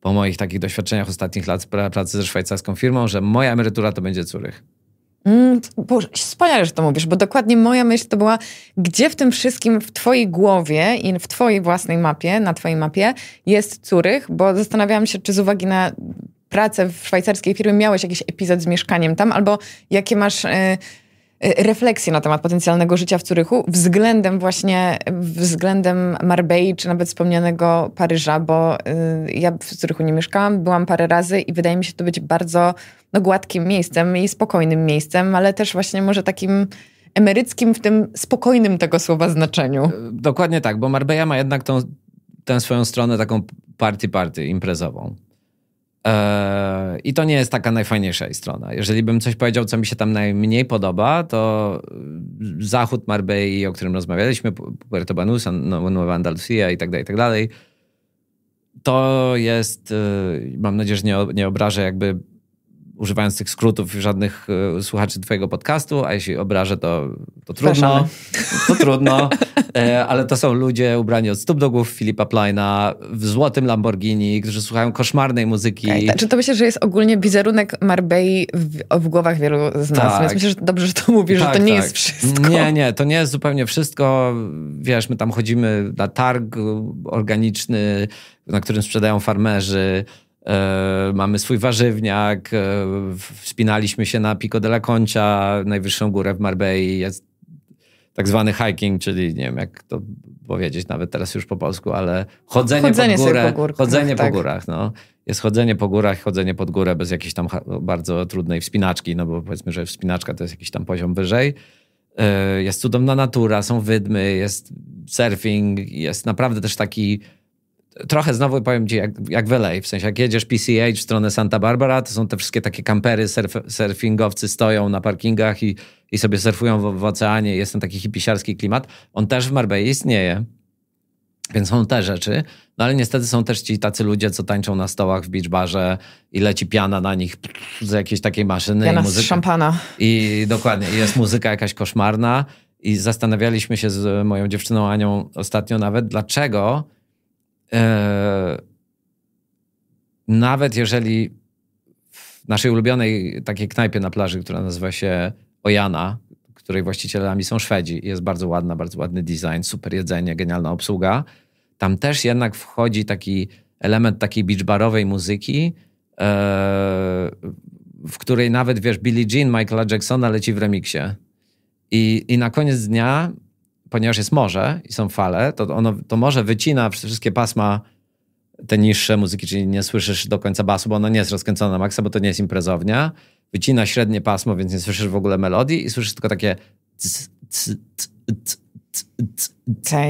po moich takich doświadczeniach ostatnich lat pracy ze szwajcarską firmą, że moja emerytura to będzie Curych. Mm, Boże, wspaniale, że to mówisz, bo dokładnie moja myśl to była, gdzie w tym wszystkim w twojej głowie i w twojej własnej mapie, na twojej mapie jest Curych, bo zastanawiałam się, czy z uwagi na pracę w szwajcarskiej firmie miałeś jakiś epizod z mieszkaniem tam, albo jakie masz... E, Y, refleksję na temat potencjalnego życia w Curychu względem właśnie, względem Marbei czy nawet wspomnianego Paryża, bo y, ja w Curychu nie mieszkałam, byłam parę razy i wydaje mi się to być bardzo no, gładkim miejscem i spokojnym miejscem, ale też właśnie może takim emeryckim w tym spokojnym tego słowa znaczeniu. Y, dokładnie tak, bo Marbella ma jednak tą, tę swoją stronę taką party party, imprezową. E, i to nie jest taka najfajniejsza jej strona. Jeżeli bym coś powiedział, co mi się tam najmniej podoba, to y, zachód Marbei, o którym rozmawialiśmy, Puerto Banus, no, Nueva Andalusia i tak dalej, i tak dalej, to jest, y, mam nadzieję, że nie, nie obrażę jakby używając tych skrótów żadnych y, słuchaczy twojego podcastu, a jeśli obrażę, to, to trudno. To trudno. E, ale to są ludzie ubrani od stóp do głów Filipa Plina w złotym Lamborghini, którzy słuchają koszmarnej muzyki. Okay, tak. Czy to myślę, że jest ogólnie wizerunek Marbei w, w głowach wielu z nas, tak. więc myślę, że dobrze, że to mówisz, tak, że to tak, nie tak. jest wszystko. Nie, nie, to nie jest zupełnie wszystko. Wiesz, my tam chodzimy na targ organiczny, na którym sprzedają farmerzy E, mamy swój warzywniak, e, wspinaliśmy się na Pico della Concia, najwyższą górę w Marbei, jest tak zwany hiking, czyli nie wiem jak to powiedzieć nawet teraz już po polsku, ale chodzenie, chodzenie pod górę, po górkach, chodzenie tak. po górach, no. Jest chodzenie po górach, chodzenie pod górę bez jakiejś tam bardzo trudnej wspinaczki, no bo powiedzmy, że wspinaczka to jest jakiś tam poziom wyżej. E, jest cudowna natura, są wydmy, jest surfing, jest naprawdę też taki trochę znowu powiem ci, jak, jak w LA, w sensie jak jedziesz PCH w stronę Santa Barbara, to są te wszystkie takie kampery, surf, surfingowcy stoją na parkingach i, i sobie surfują w, w oceanie. Jest ten taki hipisiarski klimat. On też w Marbei istnieje. Więc są te rzeczy, no ale niestety są też ci tacy ludzie, co tańczą na stołach w beach barze i leci piana na nich z jakiejś takiej maszyny. Piana i muzyka. z szampana. I dokładnie, jest muzyka jakaś koszmarna i zastanawialiśmy się z moją dziewczyną Anią ostatnio nawet, dlaczego E, nawet jeżeli w naszej ulubionej takiej knajpie na plaży, która nazywa się Ojana, której właścicielami są Szwedzi, jest bardzo ładna, bardzo ładny design, super jedzenie, genialna obsługa, tam też jednak wchodzi taki element takiej beachbarowej muzyki, e, w której nawet, wiesz, Billie Jean Michaela Jacksona leci w remiksie. I, I na koniec dnia ponieważ jest morze i są fale, to ono, to morze wycina wszystkie pasma te niższe muzyki, czyli nie słyszysz do końca basu, bo ono nie jest rozkręcone na maksa, bo to nie jest imprezownia. Wycina średnie pasmo, więc nie słyszysz w ogóle melodii i słyszysz tylko takie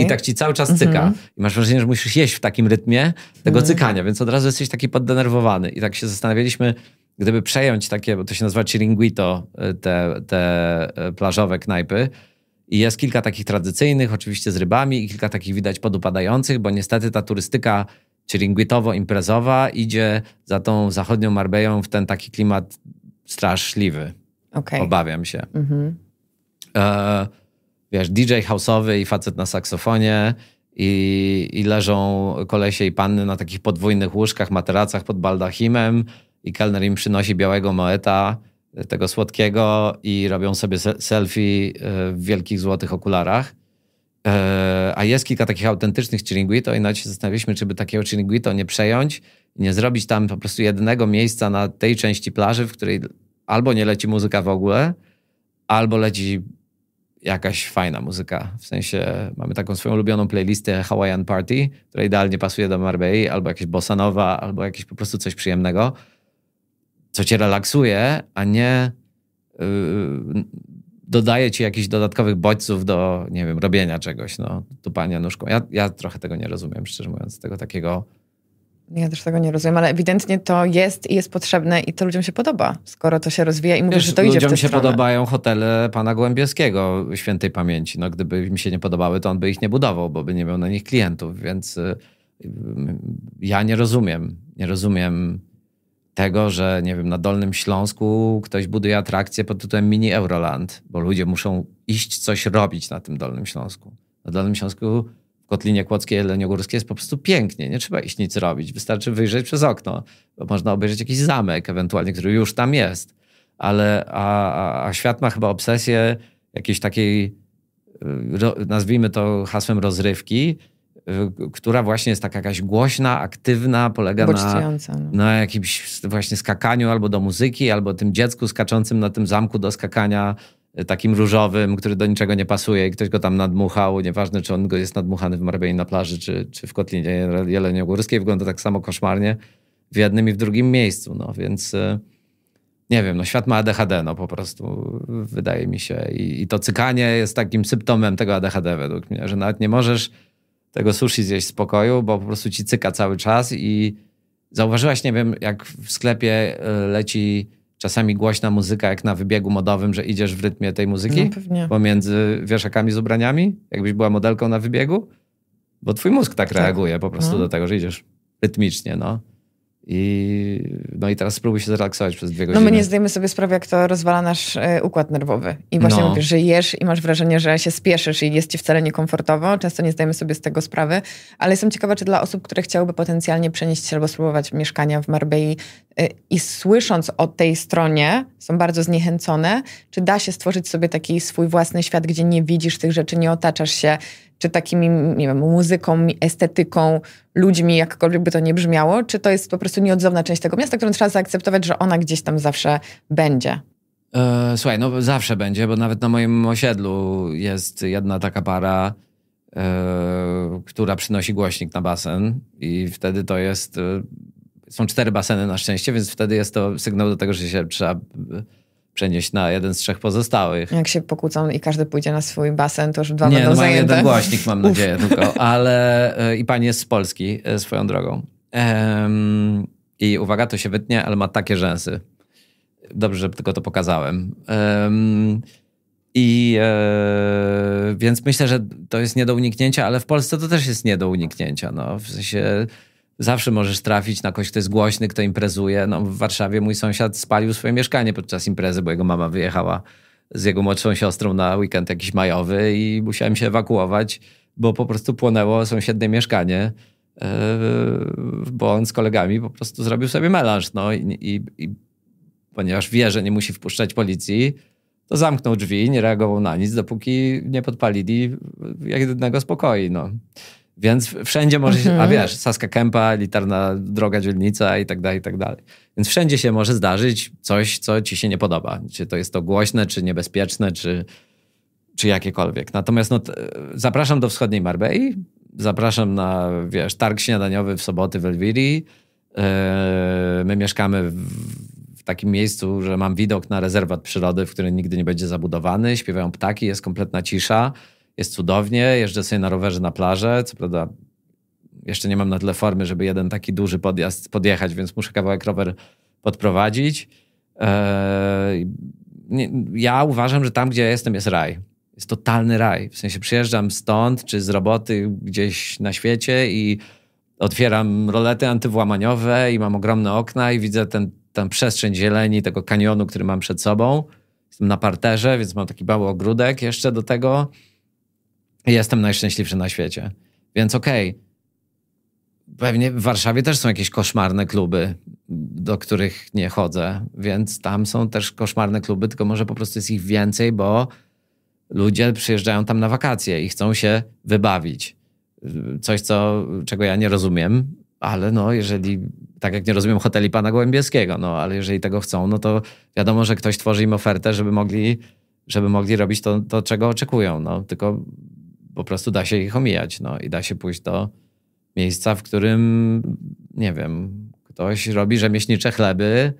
i tak ci cały czas cyka. Mhm. I masz wrażenie, że musisz jeść w takim rytmie tego mhm. cykania, więc od razu jesteś taki poddenerwowany. I tak się zastanawialiśmy, gdyby przejąć takie, bo to się nazywa chiringuito, te, te e, plażowe knajpy, i jest kilka takich tradycyjnych, oczywiście z rybami, i kilka takich widać podupadających, bo niestety ta turystyka chiringuitowo-imprezowa idzie za tą zachodnią Marbeją w ten taki klimat straszliwy. Okay. Obawiam się. Mm -hmm. e, wiesz, DJ houseowy i facet na saksofonie i, i leżą kolesie i panny na takich podwójnych łóżkach, materacach pod baldachimem i kelner im przynosi białego moeta tego słodkiego i robią sobie selfie e, w wielkich złotych okularach. E, a jest kilka takich autentycznych chiringuito i nawet się zastanawialiśmy, czy by takiego chiringuito nie przejąć, nie zrobić tam po prostu jednego miejsca na tej części plaży, w której albo nie leci muzyka w ogóle, albo leci jakaś fajna muzyka. W sensie mamy taką swoją ulubioną playlistę Hawaiian Party, która idealnie pasuje do Marbei, albo jakieś bossa nowa, albo jakieś po prostu coś przyjemnego co cię relaksuje, a nie y, dodaje ci jakichś dodatkowych bodźców do, nie wiem, robienia czegoś, no, tupania nóżką. Ja, ja trochę tego nie rozumiem, szczerze mówiąc, tego takiego... Ja też tego nie rozumiem, ale ewidentnie to jest i jest potrzebne i to ludziom się podoba, skoro to się rozwija i mówisz, Wiesz, że to idzie w tę Ludziom się stronę. podobają hotele pana Głębieskiego, świętej pamięci. No, gdyby im się nie podobały, to on by ich nie budował, bo by nie miał na nich klientów, więc y, ja nie rozumiem, nie rozumiem tego, że nie wiem, na Dolnym Śląsku ktoś buduje atrakcję pod tytułem Mini Euroland, bo ludzie muszą iść coś robić na tym Dolnym Śląsku. Na Dolnym Śląsku w Kotlinie Kłodzkiej, Leniogórskiej jest po prostu pięknie, nie trzeba iść nic robić, wystarczy wyjrzeć przez okno, bo można obejrzeć jakiś zamek ewentualnie, który już tam jest. Ale a, a, a świat ma chyba obsesję jakiejś takiej, y, nazwijmy to hasłem rozrywki, która właśnie jest taka jakaś głośna, aktywna, polega na, no. na jakimś właśnie skakaniu albo do muzyki, albo tym dziecku skaczącym na tym zamku do skakania e, takim różowym, który do niczego nie pasuje i ktoś go tam nadmuchał, nieważne czy on go jest nadmuchany w Marbei na plaży, czy, czy w Kotlinie Jeleniogórskiej, wygląda tak samo koszmarnie w jednym i w drugim miejscu, no więc e, nie wiem, no świat ma ADHD, no po prostu wydaje mi się i, i to cykanie jest takim symptomem tego ADHD według mnie, że nawet nie możesz tego sushi zjeść w spokoju, bo po prostu ci cyka cały czas i zauważyłaś, nie wiem, jak w sklepie e, leci czasami głośna muzyka, jak na wybiegu modowym, że idziesz w rytmie tej muzyki? No pewnie. Pomiędzy wieszakami z ubraniami? Jakbyś była modelką na wybiegu? Bo twój mózg tak, tak. reaguje po prostu no. do tego, że idziesz rytmicznie, no. I, no i teraz spróbuj się zrelaksować przez dwie godziny. No my nie zdajemy sobie sprawy, jak to rozwala nasz e, układ nerwowy. I właśnie no. mówisz, że jesz i masz wrażenie, że się spieszysz i jest ci wcale niekomfortowo. Często nie zdajemy sobie z tego sprawy. Ale jestem ciekawa, czy dla osób, które chciałyby potencjalnie przenieść się albo spróbować mieszkania w Marbei e, i słysząc o tej stronie, są bardzo zniechęcone, czy da się stworzyć sobie taki swój własny świat, gdzie nie widzisz tych rzeczy, nie otaczasz się czy takimi, nie wiem, muzyką, estetyką, ludźmi, jakkolwiek by to nie brzmiało, czy to jest po prostu nieodzowna część tego miasta, którą trzeba zaakceptować, że ona gdzieś tam zawsze będzie? E, słuchaj, no zawsze będzie, bo nawet na moim osiedlu jest jedna taka para, e, która przynosi głośnik na basen i wtedy to jest... E, są cztery baseny na szczęście, więc wtedy jest to sygnał do tego, że się trzeba przenieść na jeden z trzech pozostałych. Jak się pokłócą i każdy pójdzie na swój basen, to już dwa Nie, no będą no zajęte. Nie, jeden głośnik mam nadzieję tylko, ale e, i pani jest z Polski e, swoją drogą. I uwaga, to się wytnie, ale ma takie rzęsy. Dobrze, że tylko to pokazałem. i e, więc myślę, że to jest nie do uniknięcia, ale w Polsce to też jest nie do uniknięcia. No. W sensie Zawsze możesz trafić na kogoś, kto jest głośny, kto imprezuje. No, w Warszawie mój sąsiad spalił swoje mieszkanie podczas imprezy, bo jego mama wyjechała z jego młodszą siostrą na weekend jakiś majowy i musiałem się ewakuować, bo po prostu płonęło sąsiednie mieszkanie, e, bo on z kolegami po prostu zrobił sobie melanż. No, i, i, i ponieważ wie, że nie musi wpuszczać policji, to zamknął drzwi, nie reagował na nic, dopóki nie podpalili jednego z pokoi. No. Więc wszędzie może się, a mhm. wiesz, Saska Kępa, Litarna Droga Dzielnica i tak dalej, i tak dalej. Więc wszędzie się może zdarzyć coś, co ci się nie podoba. Czy to jest to głośne, czy niebezpieczne, czy, czy jakiekolwiek. Natomiast no, zapraszam do wschodniej Marbei, zapraszam na, wiesz, targ śniadaniowy w soboty w Elwiri. Yy, my mieszkamy w takim miejscu, że mam widok na rezerwat przyrody, w którym nigdy nie będzie zabudowany. Śpiewają ptaki, jest kompletna cisza jest cudownie, jeżdżę sobie na rowerze na plażę, co prawda jeszcze nie mam na tyle formy, żeby jeden taki duży podjazd podjechać, więc muszę kawałek rower podprowadzić. Eee, ja uważam, że tam, gdzie ja jestem, jest raj. Jest totalny raj. W sensie przyjeżdżam stąd, czy z roboty gdzieś na świecie i otwieram rolety antywłamaniowe i mam ogromne okna i widzę ten, ten przestrzeń zieleni tego kanionu, który mam przed sobą. Jestem na parterze, więc mam taki mały ogródek jeszcze do tego jestem najszczęśliwszy na świecie. Więc okej, okay, pewnie w Warszawie też są jakieś koszmarne kluby, do których nie chodzę, więc tam są też koszmarne kluby, tylko może po prostu jest ich więcej, bo ludzie przyjeżdżają tam na wakacje i chcą się wybawić. Coś, co, czego ja nie rozumiem, ale no, jeżeli, tak jak nie rozumiem hoteli pana Gołębieskiego, no, ale jeżeli tego chcą, no to wiadomo, że ktoś tworzy im ofertę, żeby mogli, żeby mogli robić to, to czego oczekują. No, tylko po prostu da się ich omijać, no i da się pójść do miejsca, w którym, nie wiem, ktoś robi rzemieślnicze chleby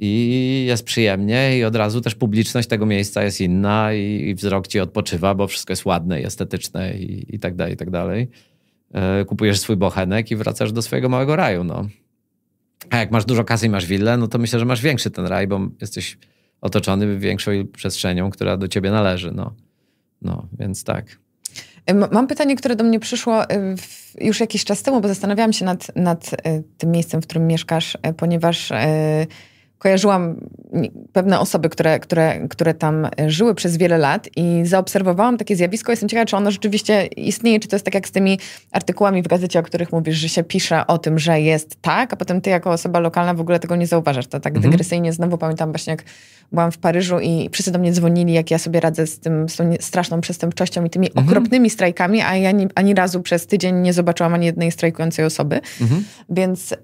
i jest przyjemnie i od razu też publiczność tego miejsca jest inna i, i wzrok ci odpoczywa, bo wszystko jest ładne i estetyczne i, i tak dalej, i tak dalej. E, kupujesz swój bochenek i wracasz do swojego małego raju, no. A jak masz dużo kasy i masz willę, no to myślę, że masz większy ten raj, bo jesteś otoczony większą przestrzenią, która do ciebie należy, no. No, więc tak. Mam pytanie, które do mnie przyszło już jakiś czas temu, bo zastanawiałam się nad, nad e, tym miejscem, w którym mieszkasz, e, ponieważ e, kojarzyłam pewne osoby, które, które, które tam żyły przez wiele lat i zaobserwowałam takie zjawisko. Jestem ciekawa, czy ono rzeczywiście istnieje, czy to jest tak jak z tymi artykułami w gazecie, o których mówisz, że się pisze o tym, że jest tak, a potem ty jako osoba lokalna w ogóle tego nie zauważasz. To tak mhm. dygresyjnie znowu pamiętam właśnie, jak byłam w Paryżu i wszyscy do mnie dzwonili, jak ja sobie radzę z, tym, z tą straszną przestępczością i tymi mhm. okropnymi strajkami, a ja ani, ani razu przez tydzień nie zobaczyłam ani jednej strajkującej osoby. Mhm. Więc ym,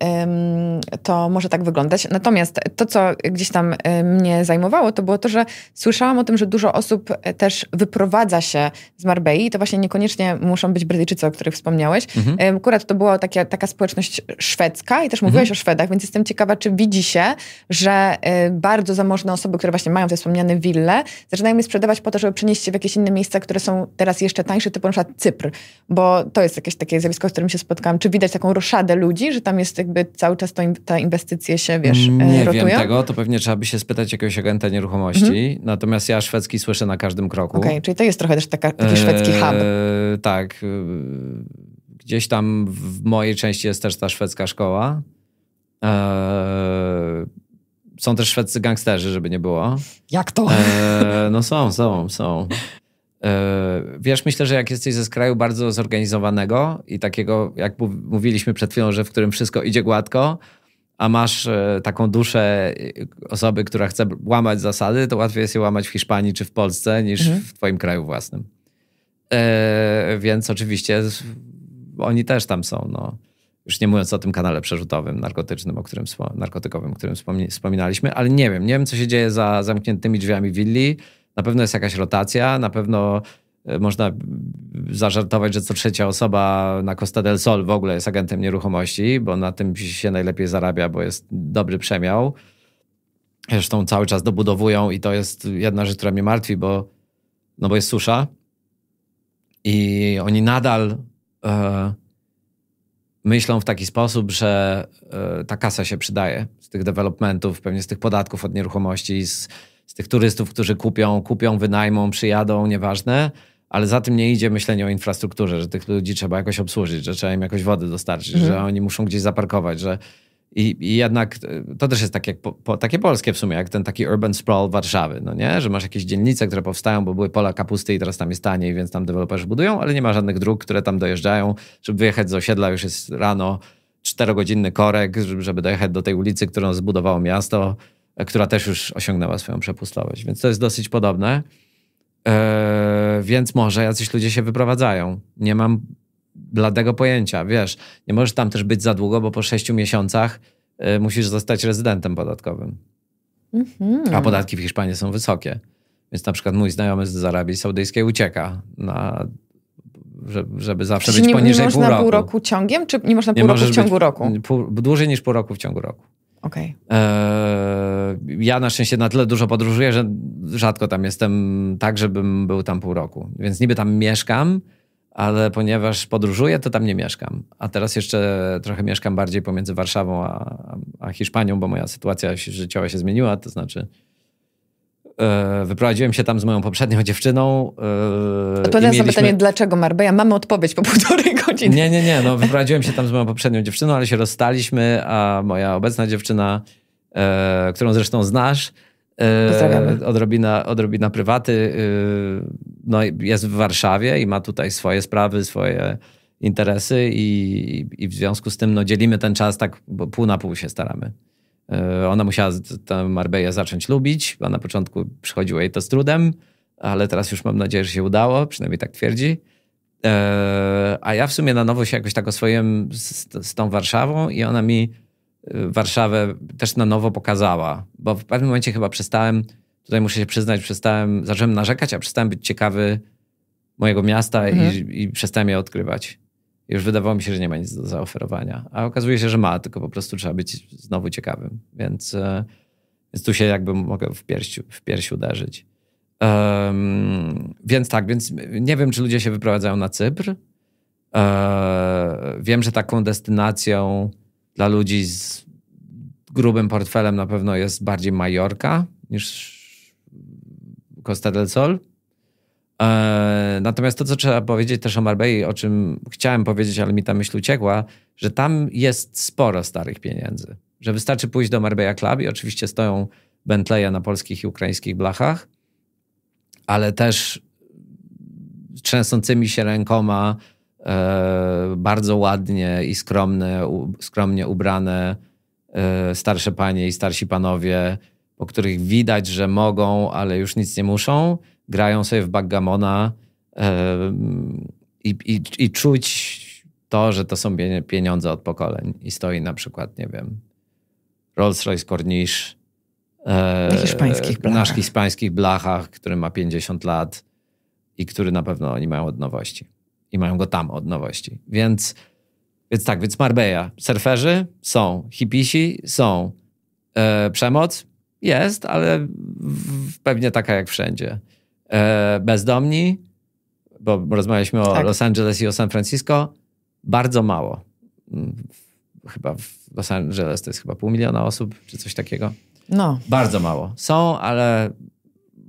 to może tak wyglądać. Natomiast to, co gdzieś tam e, mnie zajmowało, to było to, że słyszałam o tym, że dużo osób e, też wyprowadza się z Marbei i to właśnie niekoniecznie muszą być Brytyjczycy, o których wspomniałeś. Mhm. Akurat to była taka, taka społeczność szwedzka i też mówiłeś mhm. o Szwedach, więc jestem ciekawa, czy widzi się, że e, bardzo zamożne osoby osoby, które właśnie mają te wspomniane wille, zaczynają je sprzedawać po to, żeby przenieść się w jakieś inne miejsca, które są teraz jeszcze tańsze, typu na przykład Cypr, bo to jest jakieś takie zjawisko, z którym się spotkałam. Czy widać taką roszadę ludzi, że tam jest jakby cały czas to, te inwestycje się, wiesz, mm, Nie e, rotują? wiem tego, to pewnie trzeba by się spytać jakiegoś agenta nieruchomości, mhm. natomiast ja szwedzki słyszę na każdym kroku. Okej, okay, czyli to jest trochę też taka, taki szwedzki hub. Eee, tak. E, gdzieś tam w mojej części jest też ta szwedzka szkoła. Eee, są też szwedzcy gangsterzy, żeby nie było. Jak to? E, no są, są, są. E, wiesz, myślę, że jak jesteś ze skraju bardzo zorganizowanego i takiego, jak mówiliśmy przed chwilą, że w którym wszystko idzie gładko, a masz e, taką duszę e, osoby, która chce łamać zasady, to łatwiej jest je łamać w Hiszpanii czy w Polsce niż mhm. w twoim kraju własnym. E, więc oczywiście oni też tam są. No. Już nie mówiąc o tym kanale przerzutowym narkotycznym, o którym, narkotykowym, o którym wspominaliśmy, ale nie wiem, nie wiem, co się dzieje za zamkniętymi drzwiami willi. Na pewno jest jakaś rotacja, na pewno e, można zażartować, że co trzecia osoba na Costa del Sol w ogóle jest agentem nieruchomości, bo na tym się najlepiej zarabia, bo jest dobry przemiał. Zresztą cały czas dobudowują i to jest jedna rzecz, która mnie martwi, bo, no bo jest susza i oni nadal e, myślą w taki sposób, że e, ta kasa się przydaje z tych developmentów, pewnie z tych podatków od nieruchomości, z, z tych turystów, którzy kupią, kupią, wynajmą, przyjadą, nieważne ale za tym nie idzie myślenie o infrastrukturze, że tych ludzi trzeba jakoś obsłużyć, że trzeba im jakoś wody dostarczyć, mhm. że oni muszą gdzieś zaparkować, że i, I, jednak e, to też jest tak jak po, po, takie polskie w sumie, jak ten taki urban sprawl Warszawy, no nie? Że masz jakieś dzielnice, które powstają, bo były pola kapusty i teraz tam jest taniej, więc tam deweloperzy budują, ale nie ma żadnych dróg, które tam dojeżdżają. Żeby wyjechać z osiedla już jest rano czterogodzinny korek, żeby dojechać do tej ulicy, którą zbudowało miasto, e, która też już osiągnęła swoją przepustowość. Więc to jest dosyć podobne. Yy, więc może jacyś ludzie się wyprowadzają. Nie mam bladego pojęcia, wiesz. Nie możesz tam też być za długo, bo po sześciu miesiącach y, musisz zostać rezydentem podatkowym. Mm -hmm. A podatki w Hiszpanii są wysokie. Więc na przykład mój znajomy z Arabii Saudyjskiej ucieka na żeby zawsze Czyli być poniżej pół roku. Nie można pół roku ciągiem, czy nie można pół nie roku w ciągu roku? Pół, dłużej niż pół roku w ciągu roku. Okay. E, ja na szczęście na tyle dużo podróżuję, że rzadko tam jestem tak, żebym był tam pół roku. Więc niby tam mieszkam, ale ponieważ podróżuję, to tam nie mieszkam. A teraz jeszcze trochę mieszkam bardziej pomiędzy Warszawą a, a Hiszpanią, bo moja sytuacja życiowa się zmieniła, to znaczy e, wyprowadziłem się tam z moją poprzednią dziewczyną. E, Odpowiadając mieliśmy... na pytanie, dlaczego Marbella? Mamy odpowiedź po półtorej godziny. Nie, nie, nie. No, wyprowadziłem się tam z moją poprzednią dziewczyną, ale się rozstaliśmy, a moja obecna dziewczyna, e, którą zresztą znasz, Pozdrawiamy. odrobina, odrobina prywaty, no, jest w Warszawie i ma tutaj swoje sprawy, swoje interesy i, i w związku z tym no, dzielimy ten czas tak pół na pół się staramy. E, ona musiała tę Marbeję zacząć lubić, bo na początku przychodziło jej to z trudem, ale teraz już mam nadzieję, że się udało, przynajmniej tak twierdzi. E, a ja w sumie na nowo się jakoś tak oswoiłem z, z tą Warszawą i ona mi e, Warszawę też na nowo pokazała, bo w pewnym momencie chyba przestałem tutaj muszę się przyznać, przestałem, zacząłem narzekać, a przestałem być ciekawy mojego miasta mhm. i, i przestałem je odkrywać. Już wydawało mi się, że nie ma nic do zaoferowania. A okazuje się, że ma, tylko po prostu trzeba być znowu ciekawym. Więc, e, więc tu się jakby mogę w piersi, w piersiu uderzyć. Um, więc tak, więc nie wiem, czy ludzie się wyprowadzają na Cypr. E, wiem, że taką destynacją dla ludzi z grubym portfelem na pewno jest bardziej Majorka niż Costa del Sol. E, natomiast to, co trzeba powiedzieć też o Marbei, o czym chciałem powiedzieć, ale mi ta myśl uciekła, że tam jest sporo starych pieniędzy. Że wystarczy pójść do Marbella Club i oczywiście stoją Bentleya na polskich i ukraińskich blachach, ale też trzęsącymi się rękoma, e, bardzo ładnie i skromne, skromnie ubrane e, starsze panie i starsi panowie – o których widać, że mogą, ale już nic nie muszą, grają sobie w backgamona i, i, i czuć to, że to są pieniądze od pokoleń i stoi na przykład, nie wiem, Rolls-Royce Corniche e, na hiszpańskich blachach. na hiszpańskich blachach, który ma 50 lat i który na pewno oni mają od nowości. I mają go tam od nowości. Więc, więc tak, więc Marbella. Surferzy są, hipisi są, e, przemoc jest, ale pewnie taka jak wszędzie. E, bezdomni, bo rozmawialiśmy o tak. Los Angeles i o San Francisco, bardzo mało. Mm, chyba w Los Angeles to jest chyba pół miliona osób, czy coś takiego. No. Bardzo mało. Są, ale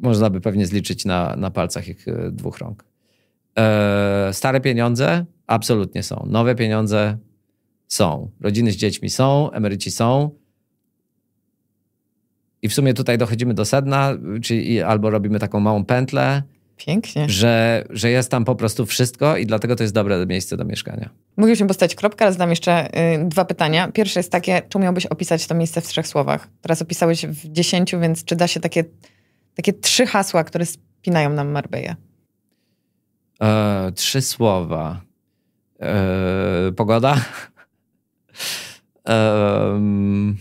można by pewnie zliczyć na, na palcach ich e, dwóch rąk. E, stare pieniądze absolutnie są. Nowe pieniądze są. Rodziny z dziećmi są, emeryci są. I w sumie tutaj dochodzimy do sedna, czyli albo robimy taką małą pętlę. Pięknie. Że, że jest tam po prostu wszystko i dlatego to jest dobre miejsce do mieszkania. Moglibyśmy postać kropkę, ale znam jeszcze y, dwa pytania. Pierwsze jest takie, czy miałbyś opisać to miejsce w trzech słowach? Teraz opisałeś w dziesięciu, więc czy da się takie, takie trzy hasła, które spinają nam Marbeję? E, trzy słowa. E, pogoda? E, um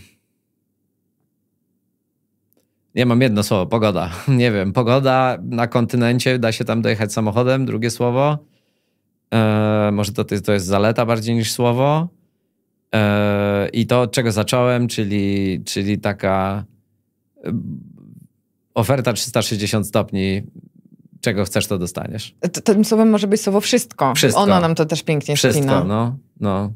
nie mam jedno słowo, pogoda. Nie wiem, pogoda na kontynencie, da się tam dojechać samochodem, drugie słowo. E, może to, to jest zaleta bardziej niż słowo. E, I to, od czego zacząłem, czyli, czyli taka e, oferta 360 stopni czego chcesz, to dostaniesz. tym słowem może być słowo wszystko. wszystko. Ono nam to też pięknie wszystko, spina. Wszystko, no, no.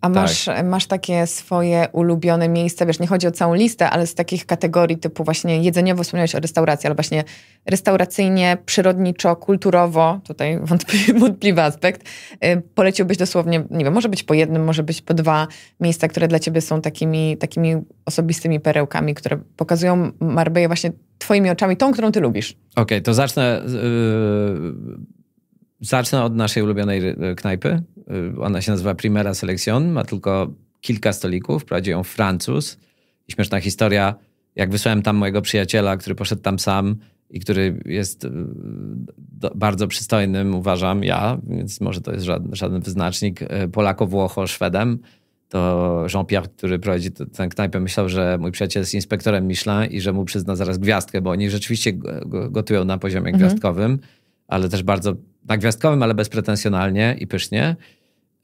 A tak. masz, tak. masz takie swoje ulubione miejsca, wiesz, nie chodzi o całą listę, ale z takich kategorii typu właśnie jedzeniowo, wspomniałeś o restauracji, ale właśnie restauracyjnie, przyrodniczo, kulturowo, tutaj wątpliwy, wątpliwy aspekt, y, poleciłbyś dosłownie, nie wiem, może być po jednym, może być po dwa miejsca, które dla ciebie są takimi, takimi osobistymi perełkami, które pokazują Marbeję właśnie twoimi oczami, tą, którą ty lubisz. Okej, okay, to zacznę... Yy Zacznę od naszej ulubionej y, knajpy. Y, ona się nazywa Primera Selección, ma tylko kilka stolików, prowadzi ją Francuz. I śmieszna historia, jak wysłałem tam mojego przyjaciela, który poszedł tam sam i który jest y, bardzo przystojnym, uważam ja, więc może to jest żaden, żaden wyznacznik, Polako, Włocho, Szwedem, to Jean-Pierre, który prowadzi tę knajpę, myślał, że mój przyjaciel jest inspektorem Michelin i że mu przyzna zaraz gwiazdkę, bo oni rzeczywiście gotują na poziomie mhm. gwiazdkowym, ale też bardzo na gwiazdkowym, ale bezpretensjonalnie i pysznie.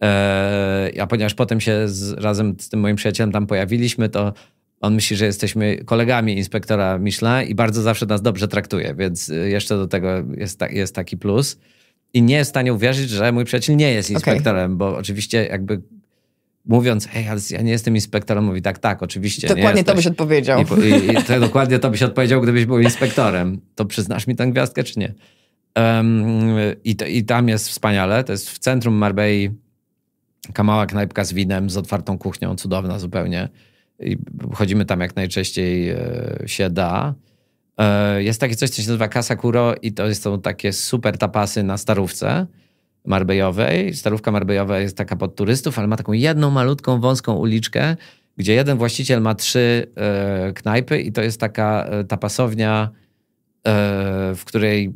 E, a ponieważ potem się z, razem z tym moim przyjacielem tam pojawiliśmy, to on myśli, że jesteśmy kolegami inspektora Michelin i bardzo zawsze nas dobrze traktuje, więc y, jeszcze do tego jest, ta, jest taki plus. I nie jest w stanie uwierzyć, że mój przyjaciel nie jest inspektorem, okay. bo oczywiście jakby mówiąc, hej, ale ja nie jestem inspektorem, mówi tak, tak, oczywiście. Dokładnie to byś odpowiedział. I, i, i to, dokładnie to byś odpowiedział, gdybyś był inspektorem. To przyznasz mi tę gwiazdkę, czy nie? i, I tam jest wspaniale. To jest w centrum Marbei. Kamała knajpka z winem, z otwartą kuchnią, cudowna zupełnie. I chodzimy tam jak najczęściej e, się da. E, jest takie coś, co się nazywa Casacuro i to są takie super tapasy na starówce marbejowej. Starówka marbejowa jest taka pod turystów, ale ma taką jedną malutką, wąską uliczkę, gdzie jeden właściciel ma trzy e, knajpy i to jest taka tapasownia, w której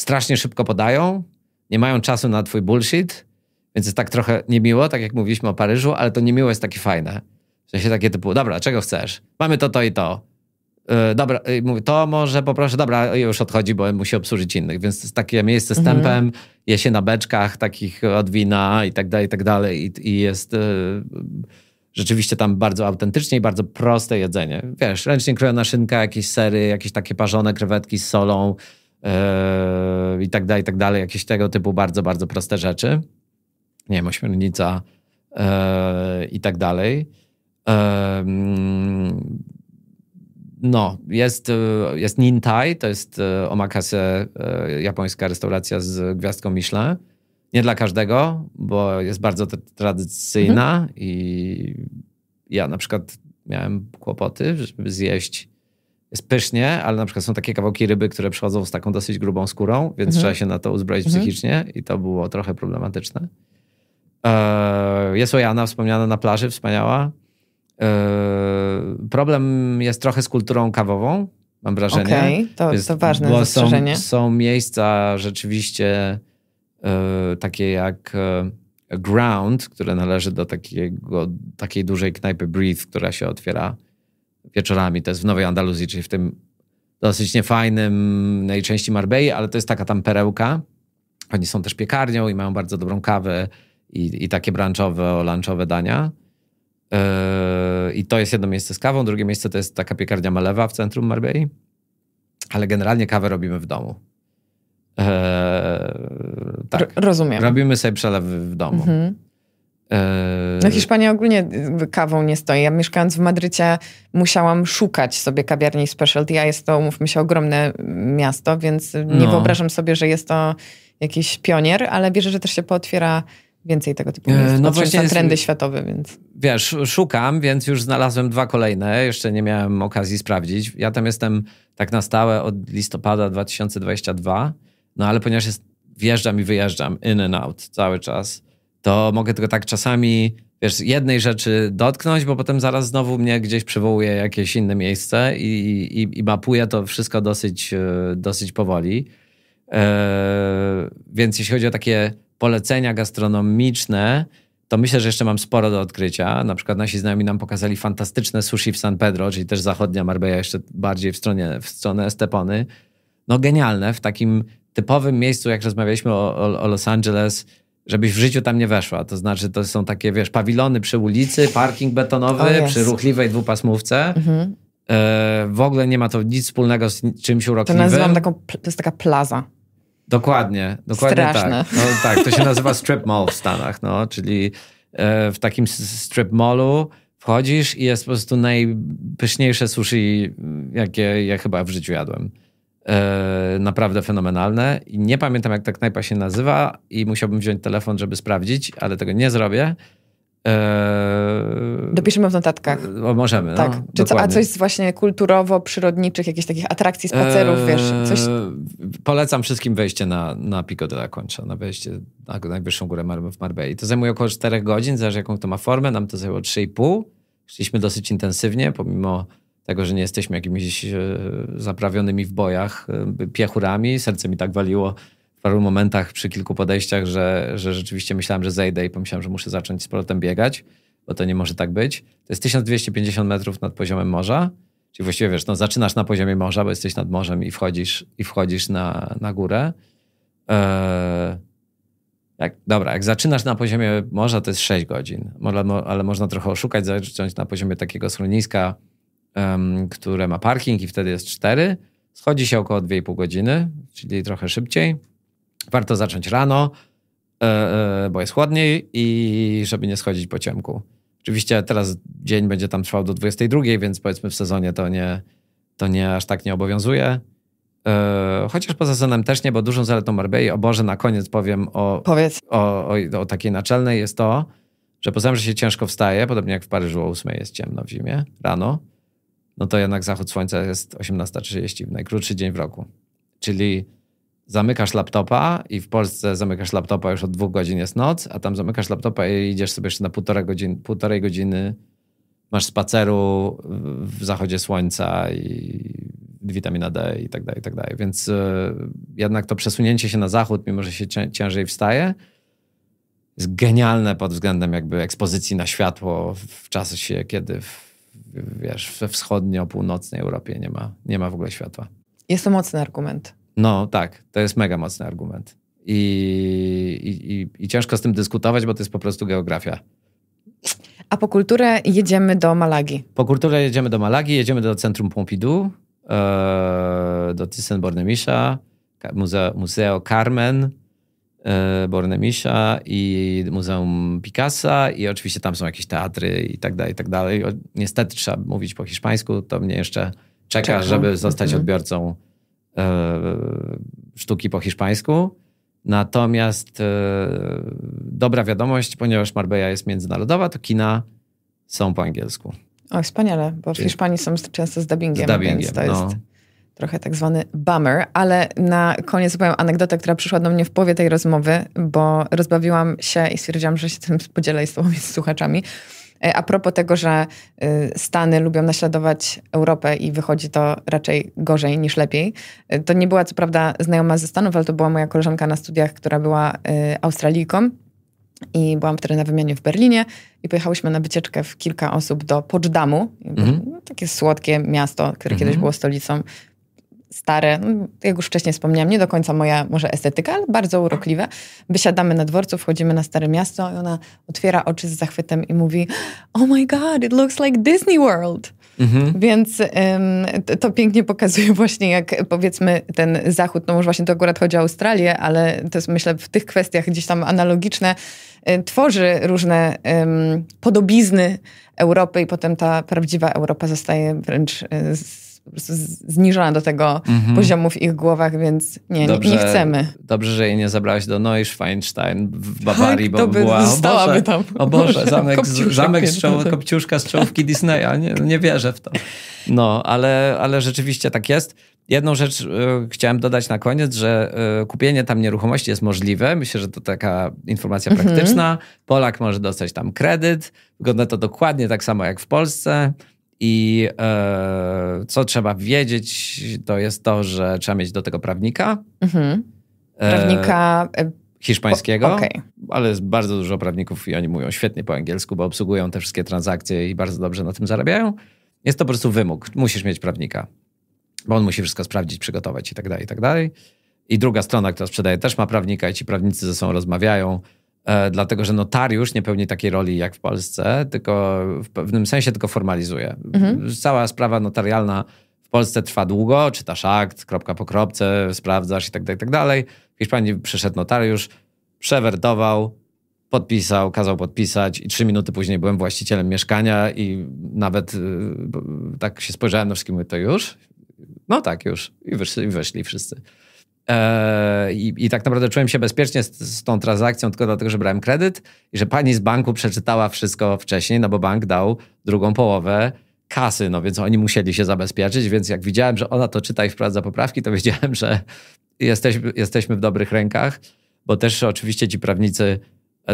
strasznie szybko podają, nie mają czasu na twój bullshit, więc jest tak trochę niemiło, tak jak mówiliśmy o Paryżu, ale to niemiło jest takie fajne. Że się takie typu, dobra, czego chcesz? Mamy to, to i to. Yy, dobra, yy, mówię, to może poproszę, dobra, już odchodzi, bo musi obsłużyć innych, więc jest takie miejsce z mhm. tempem, mhm. je się na beczkach takich od wina i tak dalej, i tak dalej i, i jest... Yy, rzeczywiście tam bardzo autentycznie i bardzo proste jedzenie. Wiesz, ręcznie krojona szynka, jakieś sery, jakieś takie parzone krewetki z solą, Yy, i tak dalej, i tak dalej. Jakieś tego typu bardzo, bardzo proste rzeczy. Nie wiem, ośmiornica yy, i tak dalej. Yy, no, jest, jest Nintai, to jest omakase, japońska restauracja z gwiazdką Michelin. Nie dla każdego, bo jest bardzo tradycyjna mhm. i ja na przykład miałem kłopoty, żeby zjeść jest pysznie, ale na przykład są takie kawałki ryby, które przychodzą z taką dosyć grubą skórą, więc mhm. trzeba się na to uzbroić mhm. psychicznie i to było trochę problematyczne. E, jest Ojana wspomniana na plaży, wspaniała. E, problem jest trochę z kulturą kawową, mam wrażenie. Okej, okay, to, to ważne bo są, są miejsca rzeczywiście e, takie jak... Ground, które należy do takiego, takiej dużej knajpy Breathe, która się otwiera wieczorami. To jest w Nowej Andaluzji, czyli w tym dosyć niefajnym, najczęściej Marbei, ale to jest taka tam perełka. Oni są też piekarnią i mają bardzo dobrą kawę i, i takie branchowe, lunchowe dania. Yy, I to jest jedno miejsce z kawą, drugie miejsce to jest taka piekarnia Malewa w centrum Marbei. Ale generalnie kawę robimy w domu. Yy, tak. rozumiem. Robimy sobie przelewy w domu. Mhm. E, no Hiszpania ogólnie y, kawą nie stoi. Ja mieszkając w Madrycie musiałam szukać sobie kawiarni specialty, a jest to, mówmy się, ogromne miasto, więc nie no. wyobrażam sobie, że jest to jakiś pionier, ale wierzę, że też się pootwiera więcej tego typu e, miejsc. No znaczy, właśnie są trendy jest, światowe, więc... Wiesz, szukam, więc już znalazłem dwa kolejne. Jeszcze nie miałem okazji sprawdzić. Ja tam jestem tak na stałe od listopada 2022, no ale ponieważ jest, wjeżdżam i wyjeżdżam, in and out cały czas to mogę tylko tak czasami, wiesz, jednej rzeczy dotknąć, bo potem zaraz znowu mnie gdzieś przywołuje jakieś inne miejsce i, i, i mapuję to wszystko dosyć, e, dosyć powoli. E, więc jeśli chodzi o takie polecenia gastronomiczne, to myślę, że jeszcze mam sporo do odkrycia. Na przykład nasi znajomi nam pokazali fantastyczne sushi w San Pedro, czyli też zachodnia Marbella, jeszcze bardziej w, stronie, w stronę Estepony. No genialne, w takim typowym miejscu, jak rozmawialiśmy o, o, o Los Angeles, żebyś w życiu tam nie weszła. To znaczy, to są takie, wiesz, pawilony przy ulicy, parking betonowy, oh, yes. przy ruchliwej dwupasmówce. Mm -hmm. e, w ogóle nie ma to nic wspólnego z czymś urokliwym. To nazywam taką, to jest taka plaza. Dokładnie, dokładnie tak. Straszne. tak. No, tak, to się nazywa strip mall w Stanach, no, czyli e, w takim strip mallu wchodzisz i jest po prostu najpyszniejsze sushi, jakie ja chyba w życiu jadłem. E, naprawdę fenomenalne. I nie pamiętam, jak ta knajpa się nazywa i musiałbym wziąć telefon, żeby sprawdzić, ale tego nie zrobię. Eee... Dopiszemy w notatkach. możemy. Tak. No, Czy co, a coś z właśnie kulturowo-przyrodniczych, jakichś takich atrakcji, spacerów, eee... wiesz? Coś... Polecam wszystkim wejście na, na Pico de Concha, na wejście na najwyższą górę w Marbei. To zajmuje około 4 godzin, zależy jaką to ma formę. Nam to zajęło 3,5. Szliśmy dosyć intensywnie, pomimo tego, że nie jesteśmy jakimiś e, zaprawionymi w bojach e, piechurami. Serce mi tak waliło w paru momentach przy kilku podejściach, że, że rzeczywiście myślałem, że zejdę i pomyślałem, że muszę zacząć z powrotem biegać, bo to nie może tak być. To jest 1250 metrów nad poziomem morza. Czyli właściwie wiesz, no, zaczynasz na poziomie morza, bo jesteś nad morzem i wchodzisz, i wchodzisz na, na górę. Eee, jak, dobra, jak zaczynasz na poziomie morza, to jest 6 godzin, ale, ale można trochę oszukać, zacząć na poziomie takiego schroniska, um, które ma parking i wtedy jest 4. Schodzi się około 2,5 godziny, czyli trochę szybciej. Warto zacząć rano, e, e, bo jest chłodniej i żeby nie schodzić po ciemku. Oczywiście teraz dzień będzie tam trwał do 22, więc powiedzmy w sezonie to nie, to nie aż tak nie obowiązuje. E, chociaż poza sezonem też nie, bo dużą zaletą Marbei, o Boże, na koniec powiem o, o, o, o, takiej naczelnej, jest to, że poza tym, że się ciężko wstaje, podobnie jak w Paryżu o 8 jest ciemno w zimie, rano, no to jednak zachód słońca jest 18.30 w najkrótszy dzień w roku. Czyli zamykasz laptopa i w Polsce zamykasz laptopa już od dwóch godzin jest noc, a tam zamykasz laptopa i idziesz sobie jeszcze na półtorej godziny, masz spaceru w zachodzie słońca i witamina D i tak dalej, i tak dalej. Więc e, jednak to przesunięcie się na zachód, mimo że się ciężej wstaje, jest genialne pod względem jakby ekspozycji na światło w czasie, kiedy w wiesz, we wschodnio-północnej Europie nie ma, nie ma w ogóle światła. Jest to mocny argument. No tak, to jest mega mocny argument. I, i, i ciężko z tym dyskutować, bo to jest po prostu geografia. A po kulturę jedziemy do Malagi. Po kulturę jedziemy do Malagi, jedziemy do centrum Pompidou, e, do Thyssen-Bornemisza, Muzeo Carmen, E, Bornemisza i Muzeum Picassa i oczywiście tam są jakieś teatry i tak dalej, i tak dalej. Niestety trzeba mówić po hiszpańsku, to mnie jeszcze czeka, Czeka. No. żeby zostać mhm. odbiorcą e, sztuki po hiszpańsku. Natomiast e, dobra wiadomość, ponieważ Marbella jest międzynarodowa, to kina są po angielsku. O, wspaniale, bo w Hiszpanii są często z dubbingiem, z dubbingiem więc to no. jest trochę tak zwany bummer, ale na koniec powiem anegdotę, która przyszła do mnie w połowie tej rozmowy, bo rozbawiłam się i stwierdziłam, że się tym podzielę z tobą i z słuchaczami. E, a propos tego, że y, Stany lubią naśladować Europę i wychodzi to raczej gorzej niż lepiej. E, to nie była co prawda znajoma ze Stanów, ale to była moja koleżanka na studiach, która była y, Australijką. I byłam wtedy na wymianie w Berlinie i pojechałyśmy na wycieczkę w kilka osób do Poczdamu. Mhm. No, takie słodkie miasto, które mhm. kiedyś było stolicą stare, no, jak już wcześniej wspomniałam, nie do końca moja może estetyka, ale bardzo urokliwe. Wysiadamy na dworcu, wchodzimy na Stare Miasto i ona otwiera oczy z zachwytem i mówi Oh my God, it looks like Disney World! Mhm. Więc ym, to, to, pięknie pokazuje właśnie, jak powiedzmy ten zachód, no może właśnie to akurat chodzi o Australię, ale to jest myślę w tych kwestiach gdzieś tam analogiczne, y, tworzy różne ym, podobizny Europy i potem ta prawdziwa Europa zostaje wręcz y, zniżona do tego mhm. poziomu w ich głowach, więc nie, dobrze, nie, chcemy. Dobrze, że jej nie zabrałaś do Neuschweinstein w tak, Bawarii, tak, bo by była, o Boże, tam. o Boże, zamek, zamek z czoł, kopciuszka z czołówki Disneya, nie, nie wierzę w to. No, ale, ale rzeczywiście tak jest. Jedną rzecz y, chciałem dodać na koniec, że y, kupienie tam nieruchomości jest możliwe. Myślę, że to taka informacja mhm. praktyczna. Polak może dostać tam kredyt. Wygląda to dokładnie tak samo jak w Polsce. I e, co trzeba wiedzieć, to jest to, że trzeba mieć do tego prawnika. Mhm. E, prawnika. E, hiszpańskiego, okay. ale jest bardzo dużo prawników i oni mówią świetnie po angielsku, bo obsługują te wszystkie transakcje i bardzo dobrze na tym zarabiają. Jest to po prostu wymóg. Musisz mieć prawnika, bo on musi wszystko sprawdzić, przygotować i tak dalej, i tak dalej. I druga strona, która sprzedaje, też ma prawnika i ci prawnicy ze sobą rozmawiają E, dlatego że notariusz nie pełni takiej roli jak w Polsce, tylko w pewnym sensie tylko formalizuje. Mhm. Cała sprawa notarialna w Polsce trwa długo, czytasz akt, kropka po kropce, sprawdzasz i tak dalej, tak, tak dalej. W Hiszpanii przyszedł notariusz, przewertował, podpisał, kazał podpisać i trzy minuty później byłem właścicielem mieszkania i nawet y, tak się spojrzałem na wszystkim, mówię, to już? No tak, już. I wyszli, i wyszli wszyscy. Eee, I, I, tak naprawdę czułem się bezpiecznie z, z, tą transakcją tylko dlatego, że brałem kredyt i że pani z banku przeczytała wszystko wcześniej, no bo bank dał drugą połowę kasy, no więc oni musieli się zabezpieczyć, więc jak widziałem, że ona to czyta i wprowadza poprawki, to wiedziałem, że jesteśmy, jesteśmy w dobrych rękach, bo też oczywiście ci prawnicy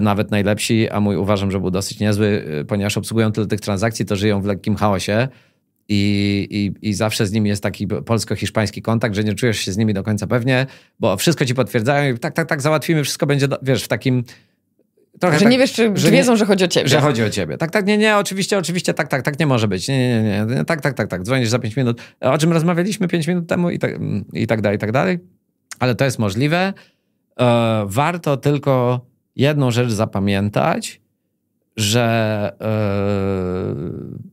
nawet najlepsi, a mój uważam, że był dosyć niezły, y, ponieważ obsługują tyle tych transakcji, to żyją w lekkim chaosie, i, i, I zawsze z nimi jest taki polsko-hiszpański kontakt, że nie czujesz się z nimi do końca pewnie, bo wszystko ci potwierdzają i tak, tak, tak, załatwimy, wszystko będzie, do, wiesz, w takim Trochę że tak, nie wiesz, czy, że wiedzą, nie, że chodzi o ciebie. Że chodzi o ciebie. Tak, tak, nie, nie, oczywiście, oczywiście, tak, tak, tak, nie może być. Nie, nie, nie, tak, tak, tak, tak, dzwonisz za pięć minut. O czym rozmawialiśmy pięć minut temu i tak, i tak dalej, i tak dalej. Ale to jest możliwe. E, warto tylko jedną rzecz zapamiętać, że e,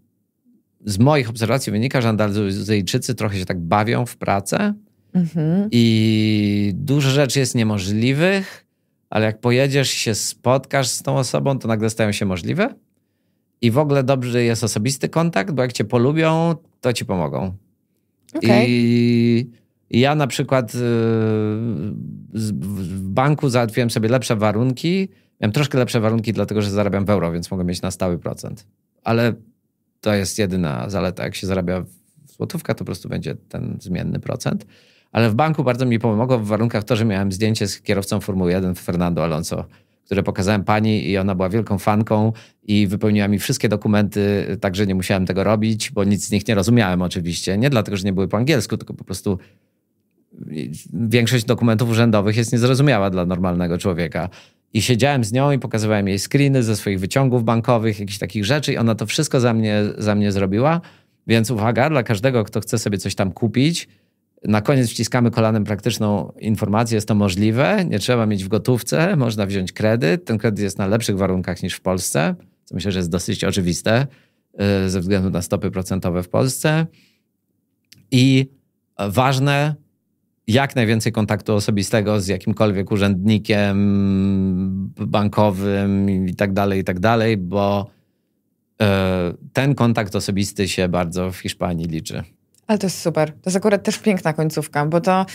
z moich obserwacji wynika, że Andaluzyjczycy trochę się tak bawią w pracę mhm. i dużo rzeczy jest niemożliwych, ale jak pojedziesz i się spotkasz z tą osobą, to nagle stają się możliwe. I w ogóle dobry jest osobisty kontakt, bo jak cię polubią, to ci pomogą. Okay. I ja na przykład y, w banku załatwiłem sobie lepsze warunki. Miałem troszkę lepsze warunki, dlatego że zarabiam w euro, więc mogę mieć na stały procent. Ale to jest jedyna zaleta. Jak się zarabia złotówka, to po prostu będzie ten zmienny procent. Ale w banku bardzo mi pomogło w warunkach to, że miałem zdjęcie z kierowcą Formuły 1 Fernando Alonso, które pokazałem pani i ona była wielką fanką i wypełniła mi wszystkie dokumenty, także nie musiałem tego robić, bo nic z nich nie rozumiałem oczywiście. Nie dlatego, że nie były po angielsku, tylko po prostu większość dokumentów urzędowych jest niezrozumiała dla normalnego człowieka. I siedziałem z nią i pokazywałem jej screeny ze swoich wyciągów bankowych, jakichś takich rzeczy i ona to wszystko za mnie, za mnie zrobiła. Więc uwaga, dla każdego, kto chce sobie coś tam kupić, na koniec wciskamy kolanem praktyczną informację, jest to możliwe, nie trzeba mieć w gotówce, można wziąć kredyt. Ten kredyt jest na lepszych warunkach niż w Polsce, co myślę, że jest dosyć oczywiste e, ze względu na stopy procentowe w Polsce. I ważne, jak najwięcej kontaktu osobistego z jakimkolwiek urzędnikiem bankowym i tak dalej, i tak dalej, bo e, ten kontakt osobisty się bardzo w Hiszpanii liczy. Ale to jest super. To jest akurat też piękna końcówka, bo to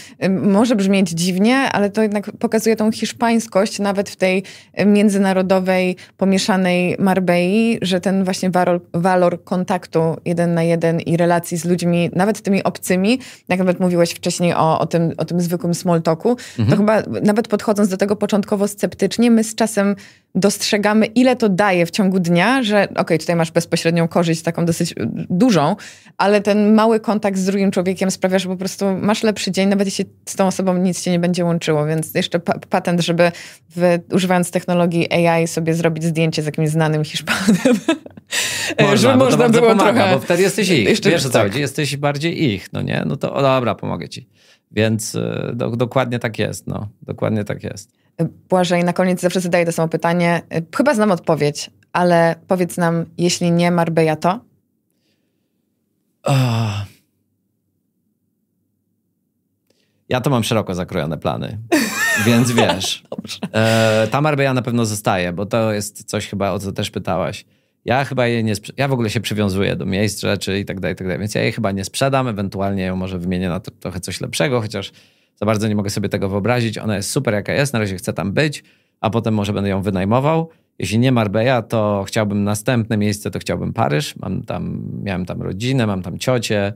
może brzmieć dziwnie, ale to jednak pokazuje tą hiszpańskość nawet w tej międzynarodowej, pomieszanej Marbei, że ten właśnie walor, walor kontaktu jeden na jeden i relacji z ludźmi, nawet tymi obcymi, jak nawet mówiłeś wcześniej o, o, tym, o tym zwykłym small talku, mhm. to chyba nawet podchodząc do tego początkowo sceptycznie, my z czasem dostrzegamy, ile to daje w ciągu dnia, że ok, tutaj masz bezpośrednią korzyść, taką dosyć y, dużą, ale ten mały kontakt z drugim człowiekiem sprawia, że po prostu masz lepszy dzień, nawet jeśli z tą osobą nic cię nie będzie łączyło, więc jeszcze pa patent, żeby w, używając technologii AI sobie zrobić zdjęcie z jakimś znanym Hiszpanem. E, można, żeby no można było pomaga, trochę... Bo wtedy jesteś ich, jeszcze, wiesz tak. co chodzi, jesteś bardziej ich, no nie? No to o, dobra, pomogę ci. Więc y, do, dokładnie tak jest, no. Dokładnie tak jest. Błażej, na koniec zawsze zadaję to samo pytanie. Chyba znam odpowiedź, ale powiedz nam, jeśli nie Marbeja, to? Oh. Ja to mam szeroko zakrojone plany, więc wiesz. e, ta Marbeja na pewno zostaje, bo to jest coś chyba, o co też pytałaś. Ja chyba jej nie Ja w ogóle się przywiązuję do miejsc, rzeczy i tak dalej, tak dalej, więc ja jej chyba nie sprzedam, ewentualnie ją może wymienię na to, trochę coś lepszego, chociaż za bardzo nie mogę sobie tego wyobrazić. Ona jest super jaka jest, na razie chcę tam być, a potem może będę ją wynajmował. Jeśli nie Marbella, to chciałbym następne miejsce, to chciałbym Paryż. Mam tam, miałem tam rodzinę, mam tam ciocie.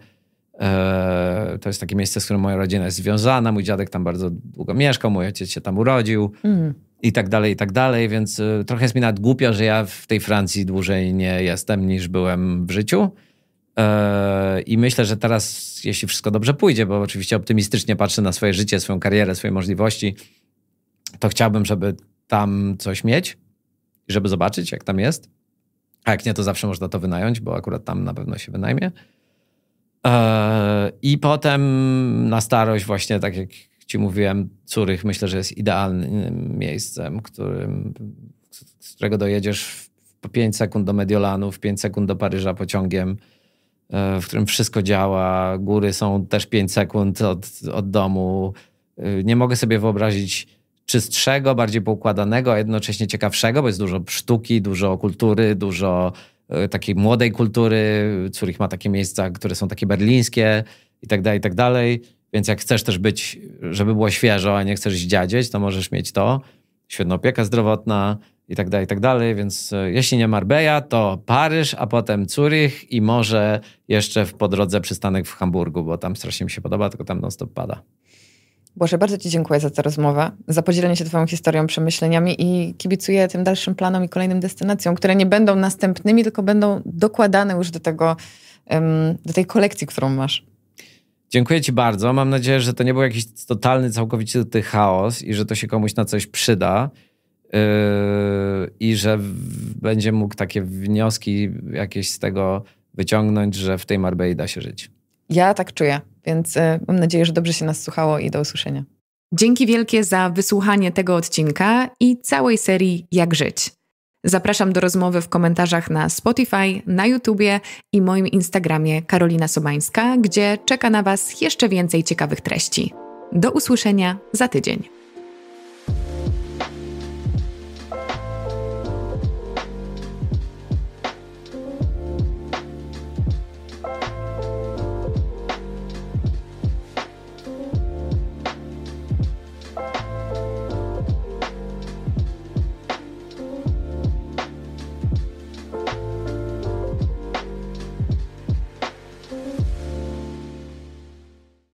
E, to jest takie miejsce, z którym moja rodzina jest związana. Mój dziadek tam bardzo długo mieszkał, mój ojciec się tam urodził mm. i tak dalej, i tak dalej. Więc e, trochę jest mi nawet głupio, że ja w tej Francji dłużej nie jestem niż byłem w życiu. Eee, I myślę, że teraz, jeśli wszystko dobrze pójdzie, bo oczywiście optymistycznie patrzę na swoje życie, swoją karierę, swoje możliwości, to chciałbym, żeby tam coś mieć, żeby zobaczyć, jak tam jest. A jak nie, to zawsze można to wynająć, bo akurat tam na pewno się wynajmie. Eee, I potem na starość, właśnie tak jak ci mówiłem, Curych myślę, że jest idealnym miejscem, którym, z którego dojedziesz w 5 sekund do Mediolanu, w 5 sekund do Paryża pociągiem. E, w którym wszystko działa, góry są też 5 sekund od, od domu. E, nie mogę sobie wyobrazić czystszego, bardziej poukładanego, a jednocześnie ciekawszego, bo jest dużo sztuki, dużo kultury, dużo e, takiej młodej kultury. których ma takie miejsca, które są takie berlińskie i tak dalej, i tak dalej. Więc jak chcesz też być, żeby było świeżo, a nie chcesz dziadzieć, to możesz mieć to. Świetna opieka zdrowotna, i tak dalej, i tak dalej. Więc e, jeśli nie Marbeya, to Paryż, a potem Zurich i może jeszcze w podrodze przystanek w Hamburgu, bo tam strasznie mi się podoba, tylko tam non-stop pada. Boże, bardzo Ci dziękuję za tę rozmowę, za podzielenie się Twoją historią, przemyśleniami i kibicuję tym dalszym planom i kolejnym destynacjom, które nie będą następnymi, tylko będą dokładane już do tego, do tej kolekcji, którą masz. Dziękuję Ci bardzo. Mam nadzieję, że to nie był jakiś totalny, całkowicie chaos i że to się komuś na coś przyda. Yy, i że będzie mógł takie wnioski jakieś z tego wyciągnąć, że w tej Marbei da się żyć. Ja tak czuję, więc y, mam nadzieję, że dobrze się nas słuchało i do usłyszenia. Dzięki wielkie za wysłuchanie tego odcinka i całej serii Jak żyć. Zapraszam do rozmowy w komentarzach na Spotify, na YouTubie i moim Instagramie Karolina Sobańska, gdzie czeka na Was jeszcze więcej ciekawych treści. Do usłyszenia za tydzień.